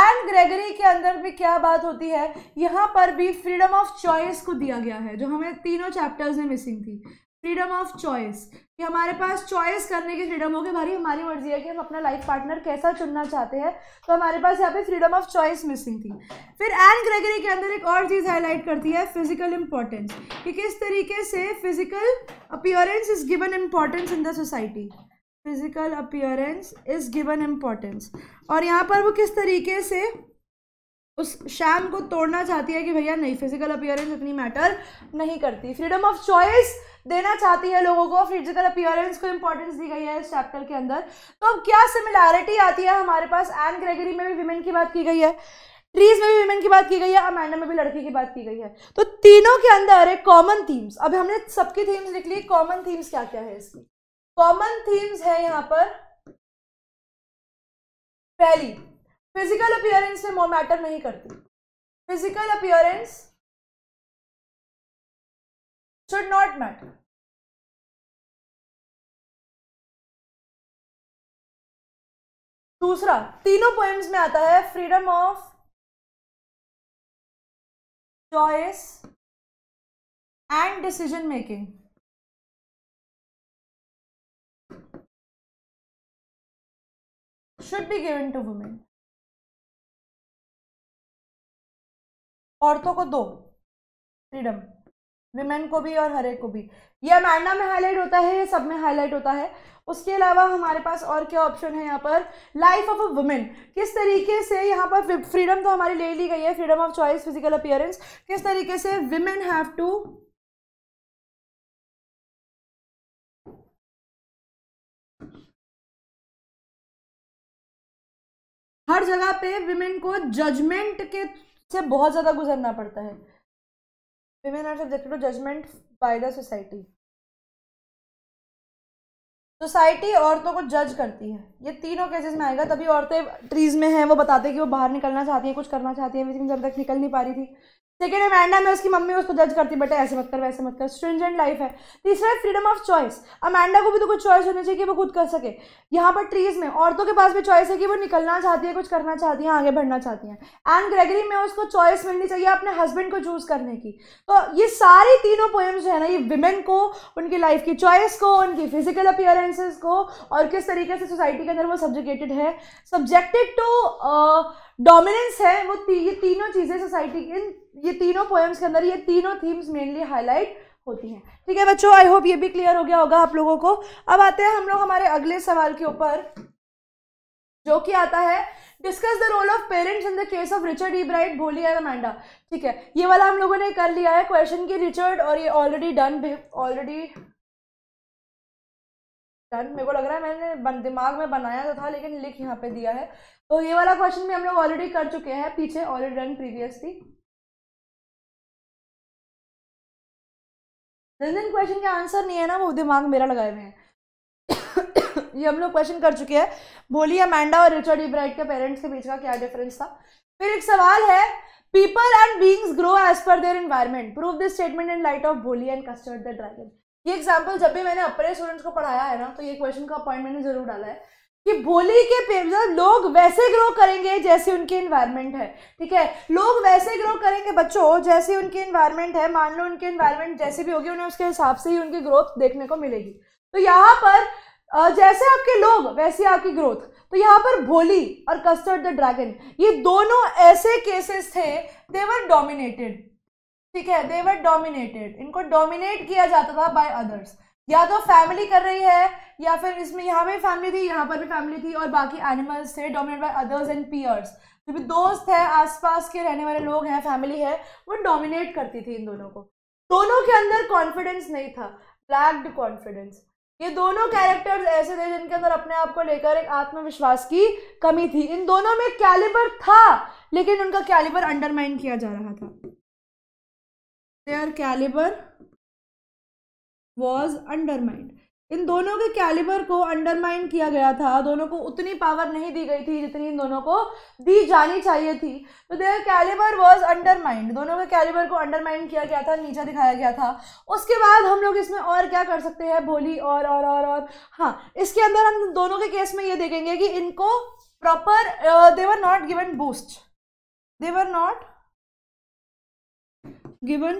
एन ग्रेगरी के अंदर भी क्या बात होती है यहाँ पर भी फ्रीडम ऑफ चॉइस को दिया गया है जो हमें तीनों चैप्टर्स में मिसिंग थी फ्रीडम ऑफ चॉइस कि हमारे पास चॉइस करने की फ्रीडम होगी हमारी हमारी मर्जी है कि हम अपना लाइफ पार्टनर कैसा चुनना चाहते हैं तो हमारे पास यहाँ पे फ्रीडम ऑफ चॉइस मिसिंग थी फिर एन ग्रेगरी के अंदर एक और चीज़ हाईलाइट करती है फिजिकल इम्पॉर्टेंस कि किस तरीके से physical appearance is given importance in the society physical appearance is given importance और यहाँ पर वो किस तरीके से उस शैम को तोड़ना चाहती है कि भैया नहीं फिजिकल अपियरेंस इतनी मैटर नहीं करती फ्रीडम ऑफ चॉइस देना चाहती है लोगों को फिजिकल अपियरेंस को इंपॉर्टेंस दी गई है इस चैप्टर के अंदर तो अब क्या सिमिलैरिटी आती है हमारे पास एन ग्रेगरी में भी वीमेन की बात की गई है ट्रीज में भी वीमेन की बात की गई है अमेंडा में भी लड़की की बात की गई है तो तीनों के अंदर एक कॉमन थीम्स अब हमने सबकी थीम्स लिख ली कॉमन थीम्स क्या क्या है इसकी कॉमन थीम्स है यहाँ पर पहली फिजिकल अपियरेंस में मैटर नहीं करती physical appearance should not matter दूसरा तीनों पोएम्स में आता है freedom of choice and decision making should be given to women औरतों को दो फ्रीडम विमेन को भी और हरे को भी ये अमेंडा में हाईलाइट होता है ये सब में हाईलाइट होता है उसके अलावा हमारे पास और क्या ऑप्शन है यहाँ पर लाइफ ऑफ अ वुमेन किस तरीके से यहाँ पर फ्रीडम तो हमारी ले ली गई है freedom of choice physical appearance किस तरीके से विमेन हैव टू हर जगह पे विमेन को जजमेंट के से बहुत ज़्यादा गुजरना पड़ता है women are subjected to judgment by the society society औरतों को जज करती है ये तीनों केसेस में आएगा तभी औरतें ट्रीज में हैं वो बताते हैं कि वो बाहर निकलना चाहती हैं कुछ करना चाहती हैं लेकिन जब तक निकल नहीं पा रही थी सेकेंड अमेंडा में उसकी मम्मी उसको जज करती बेटा ऐसे मत कर वैसे मत कर स्ट्रिंजेंट लाइफ है तीसरा है फ्रीडम ऑफ चॉइस अमेंडा को भी तो कुछ चॉइस होनी चाहिए कि वो खुद कर सके यहाँ पर ट्रीज में औरतों के पास भी चॉइस है कि वो निकलना चाहती है कुछ करना चाहती हैं आगे बढ़ना चाहती हैं एंड ग्रेगरी में उसको चॉइस मिलनी चाहिए अपने हस्बैंड को चूज़ करने की तो ये सारी तीनों पोएम्स जो है ना ये विमेन को उनकी लाइफ की चॉइस को उनकी फिजिकल अपियरेंसेज को और किस तरीके से सोसाइटी के अंदर वो सब्जुकेटेड है सब्जेक्टेड टू डोमिनेंस है वो ती, ये तीनों चीज़ें सोसाइटी के ये तीनों पोएम्स के अंदर ये तीनों थीम्स मेनली हाईलाइट होती हैं ठीक है बच्चों आई होप ये भी क्लियर हो गया होगा आप लोगों को अब आते हैं हम लोग हमारे अगले सवाल के ऊपर जो कि आता है discuss the role of parents in the case of Richard Ebright Bholi or Amanda ठीक है ये वाला हम लोगों ने कर लिया है क्वेश्चन की रिचर्ड और ये ऑलरेडी डन ऑलरेडी टन मेरे को लग रहा है मैंने बन, दिमाग में बनाया तो था लेकिन लिख यहाँ पे दिया है तो ये वाला क्वेश्चन भी हम लोग ऑलरेडी कर चुके हैं पीछे ऑलरेडी डन प्रीवियसली जिस दिन क्वेश्चन के आंसर नहीं है ना वो दिमाग मेरा लगाए हुए हैं ये हम लोग क्वेश्चन कर चुके हैं बोली अमेंडा और रिचर्ड इब्राइट के पेरेंट्स के बीच का क्या डिफरेंस था फिर एक सवाल है people and beings grow as per their environment prove this statement in light of Bholi and Custard the dragon ये एग्जाम्पल जब भी मैंने अपने स्टूडेंट्स को पढ़ाया है ना तो ये क्वेश्चन का पॉइंट मैंने जरूर डाला है कि भोली के पेड़ लोग वैसे ग्रो करेंगे जैसे उनकी इन्वायरमेंट है ठीक है लोग वैसे ग्रो करेंगे बच्चों जैसे उनकी इन्वायरमेंट है मान लो उनकी इन्वायरमेंट जैसे भी होगी उन्हें उसके हिसाब से ही उनकी ग्रोथ देखने को मिलेगी तो यहाँ पर जैसे आपके लोग वैसे आपकी ग्रोथ तो यहाँ पर भोली और कस्टर्ड द ड्रैगन ये दोनों ऐसे केसेस थे देवर डोमिनेटेड ठीक है देवर डोमिनेटेड इनको डोमिनेट किया जाता था बाय अदर्स या तो फैमिली कर रही है या फिर इसमें यहाँ पर फैमिली थी यहाँ पर भी फैमिली थी और बाकी एनिमल्स थे dominate by others and peers जो भी दोस्त है आसपास के रहने वाले लोग हैं फैमिली है वो डोमिनेट करती थी इन दोनों को दोनों के अंदर कॉन्फिडेंस नहीं था लैक्ड कॉन्फिडेंस ये दोनों कैरेक्टर्स ऐसे थे जिनके अंदर अपने आप को लेकर एक आत्मविश्वास की कमी थी इन दोनों में कैलिबर था लेकिन उनका कैलिबर अंडरमाइन किया जा रहा था their caliber was undermined इन दोनों के कैलिबर को अंडरमाइन किया गया था दोनों को उतनी पावर नहीं दी गई थी जितनी इन दोनों को दी जानी चाहिए थी तो देयर कैलिबर वाज अंडरमाइंड दोनों के कैलिबर को अंडरमाइंड किया गया था नीचा दिखाया गया था उसके बाद हम लोग इसमें और क्या कर सकते हैं बोली और और और और हाँ इसके अंदर हम दोनों के केस में ये देखेंगे कि इनको proper they were not given boost they were not given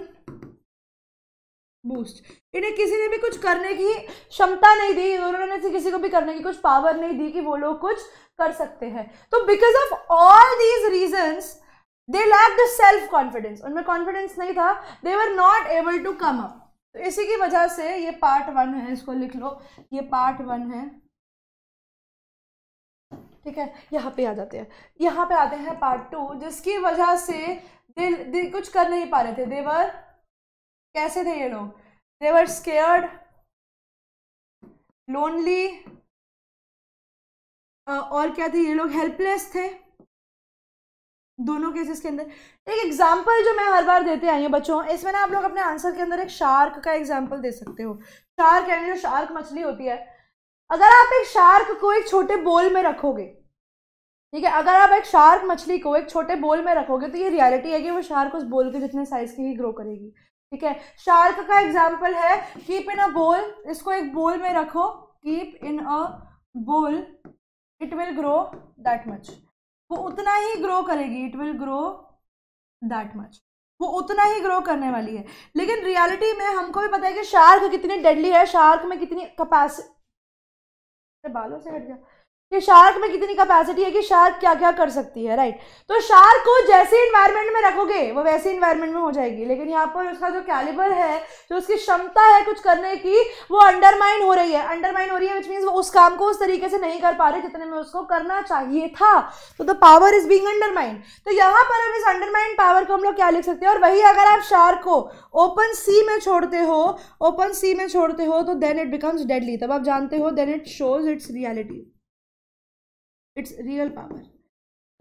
boost इन्हें किसी ने भी कुछ करने की क्षमता नहीं दी उन्होंने किसी को भी करने की कुछ पावर नहीं दी कि वो लोग कुछ कर सकते हैं तो because of all these reasons they lack the self confidence उनमें कॉन्फिडेंस नहीं था they were not able to come up इसी की वजह से ये पार्ट वन है इसको लिख लो ये पार्ट वन है ठीक है यहाँ पे आ जाते हैं यहाँ पे आते हैं पार्ट टू जिसकी वजह से दे, दे कुछ कर नहीं पा रहे थे देवर कैसे थे ये लोग देवर स्केयर्ड लोनली और क्या थे ये लोग हेल्पलेस थे दोनों केसेस के अंदर एक एग्जाम्पल जो मैं हर बार देते आई हूँ बच्चों इसमें ना आप लोग अपने आंसर के अंदर एक शार्क का एग्जाम्पल दे सकते हो शार्क यानी जो शार्क मछली होती है अगर आप एक शार्क को एक छोटे बोल में रखोगे ठीक है अगर आप एक शार्क मछली को एक छोटे बोल में रखोगे तो ये रियलिटी है कि वो शार्क उस बोल के जितने साइज की ही ग्रो करेगी ठीक है शार्क का एग्जाम्पल है कीप इन अ बोल इसको एक बोल में रखो keep in a bowl it will grow that much वो उतना ही ग्रो करेगी it will grow that much वो उतना ही ग्रो करने वाली है लेकिन रियलिटी में हमको भी पता है कि शार्क कितनी डेडली है शार्क में कितनी कैपेसिटी बालों से हट जाओ कि शार्क में कितनी कैपेसिटी है कि शार्क क्या क्या कर सकती है राइट तो शार्क को जैसे इन्वायरमेंट में रखोगे वो वैसे इन्वायरमेंट में हो जाएगी लेकिन यहाँ पर उसका जो कैलिबर है जो उसकी क्षमता है कुछ करने की वो अंडरमाइन हो रही है अंडरमाइन हो रही है विच मीन्स वो उस काम को उस तरीके से नहीं कर पा रहे जितने में उसको करना चाहिए था तो the power is being undermine तो यहाँ पर हम इस अंडरमाइन पावर को हम लोग क्या लिख सकते हैं और वही अगर आप शार्क को ओपन सी में छोड़ते हो ओपन सी में छोड़ते हो तो देन इट बिकम्स डेडली तब आप जानते हो then it shows its reality its real power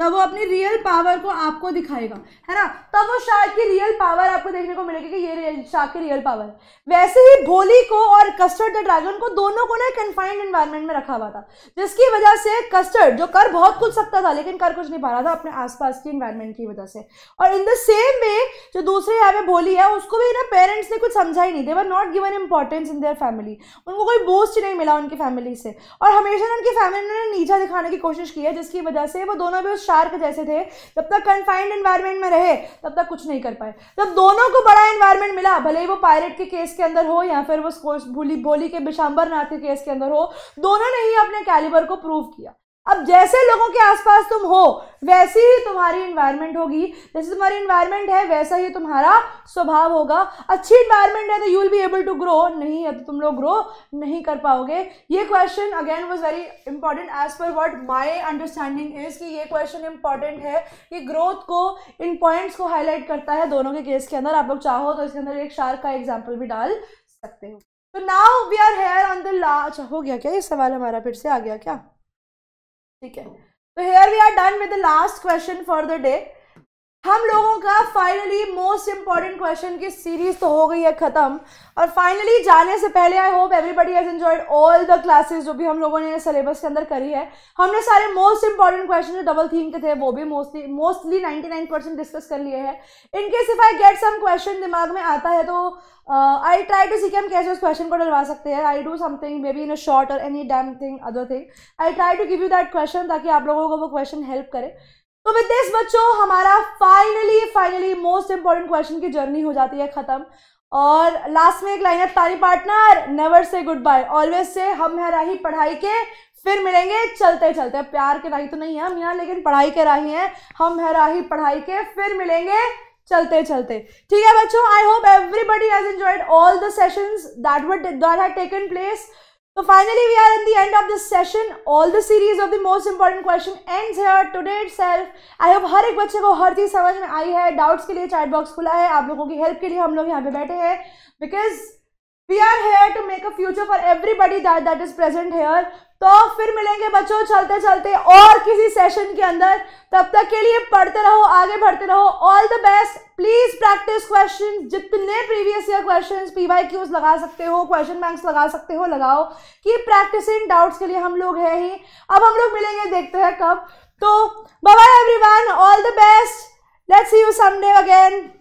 तब वो अपनी रियल पावर को आपको दिखाएगा है ना तब वो शार्क की रियल पावर आपको देखने को मिलेगी कि ये शार्क की रियल पावर है वैसे ही भोली को और कस्टर्ड द ड्रैगन को दोनों को ना कन्फाइंड एनवायरनमेंट में रखा हुआ था जिसकी वजह से कस्टर्ड जो कर बहुत कुछ सकता था लेकिन कर कुछ नहीं पा रहा था अपने आसपास की इन्वायरमेंट की वजह से और इन द सेम वे जो दूसरे यहाँ पे भोली है उसको भी ना पेरेंट्स ने कुछ समझा ही नहीं were not given importance in their family उनको कोई बोस्ट नहीं मिला उनकी फैमिली से और हमेशा उनकी फैमिली ने नीचा दिखाने की कोशिश की है जिसकी वजह से वो दोनों भी उस शार्क जैसे थे जब तक कन्फाइंड एनवायरमेंट में रहे तब तक कुछ नहीं कर पाए जब दोनों को बड़ा एनवायरमेंट मिला भले ही वो पायलट के केस के अंदर हो या फिर वो बोली बोली के बिशाम्बर नाथ के केस के अंदर हो दोनों ने ही अपने कैलिबर को प्रूव किया अब जैसे लोगों के आसपास तुम हो वैसी ही तुम्हारी इन्वायरमेंट होगी जैसे तुम्हारी इन्वायरमेंट है वैसा ही तुम्हारा स्वभाव होगा अच्छी इन्वायरमेंट है तो you will be able to grow नहीं है तो तुम लोग ग्रो नहीं कर पाओगे ये question again was very important as per what my understanding is कि ये क्वेश्चन इंपॉर्टेंट है कि ग्रोथ को इन पॉइंट्स को हाईलाइट करता है दोनों के केस के अंदर आप लोग चाहो तो इसके अंदर एक शार्क का एग्जाम्पल भी डाल सकते हो तो now we are here on the ला हो गया क्या ये सवाल हमारा फिर से आ गया क्या ठीक है तो here we are done with the last question for the day हम लोगों का फाइनली मोस्ट इंपॉर्टेंट क्वेश्चन की सीरीज तो हो गई है खत्म और फाइनली जाने से पहले I hope everybody has enjoyed all the classes जो भी हम लोगों ने सिलेबस के अंदर करी है हमने सारे मोस्ट इंपॉर्टेंट क्वेश्चन जो डबल थीम के थे वो भी मोस्टली मोस्टली 99 परसेंट डिस्कस कर लिए हैं in case if I get some question दिमाग में आता है तो आई ट्राई टू सी हम कैसे उस क्वेश्चन को डलवा सकते हैं I do something maybe in a short और any damn thing other thing I try to give you that question ताकि आप लोगों को वो क्वेश्चन हेल्प करे तो विद दिस बच्चों हमारा finally finally most important question की जर्नी हो जाती है खत्म और लास्ट में एक लाइन है तारी partner never say goodbye always say हम है राही पढ़ाई के फिर मिलेंगे चलते चलते प्यार के राही तो नहीं है हम यहाँ लेकिन पढ़ाई के राही हैं हम है राही पढ़ाई के फिर मिलेंगे चलते चलते ठीक है बच्चों I hope everybody has enjoyed all the sessions that were that had taken place So finally, we are at the end of this session. All the series of the most important question ends here today itself. I hope हर एक बच्चे को हर चीज़ समझ में आई है Doubts के लिए chat box खुला है आप लोगों की help के लिए हम लोग यहाँ पे बैठे हैं Because we are here to make a future for everybody that that is present here तो फिर मिलेंगे बच्चों चलते चलते और किसी सेशन के अंदर तब तक के लिए पढ़ते रहो आगे बढ़ते रहो all the best please practice question जितने previous year question P Y Qs लगा सकते हो क्वेश्चन बैंक्स लगा सकते हो लगाओ कि प्रैक्टिसिंग डाउट्स के लिए हम लोग है ही अब हम लोग मिलेंगे देखते हैं कब तो bye everyone all the best let's see you someday again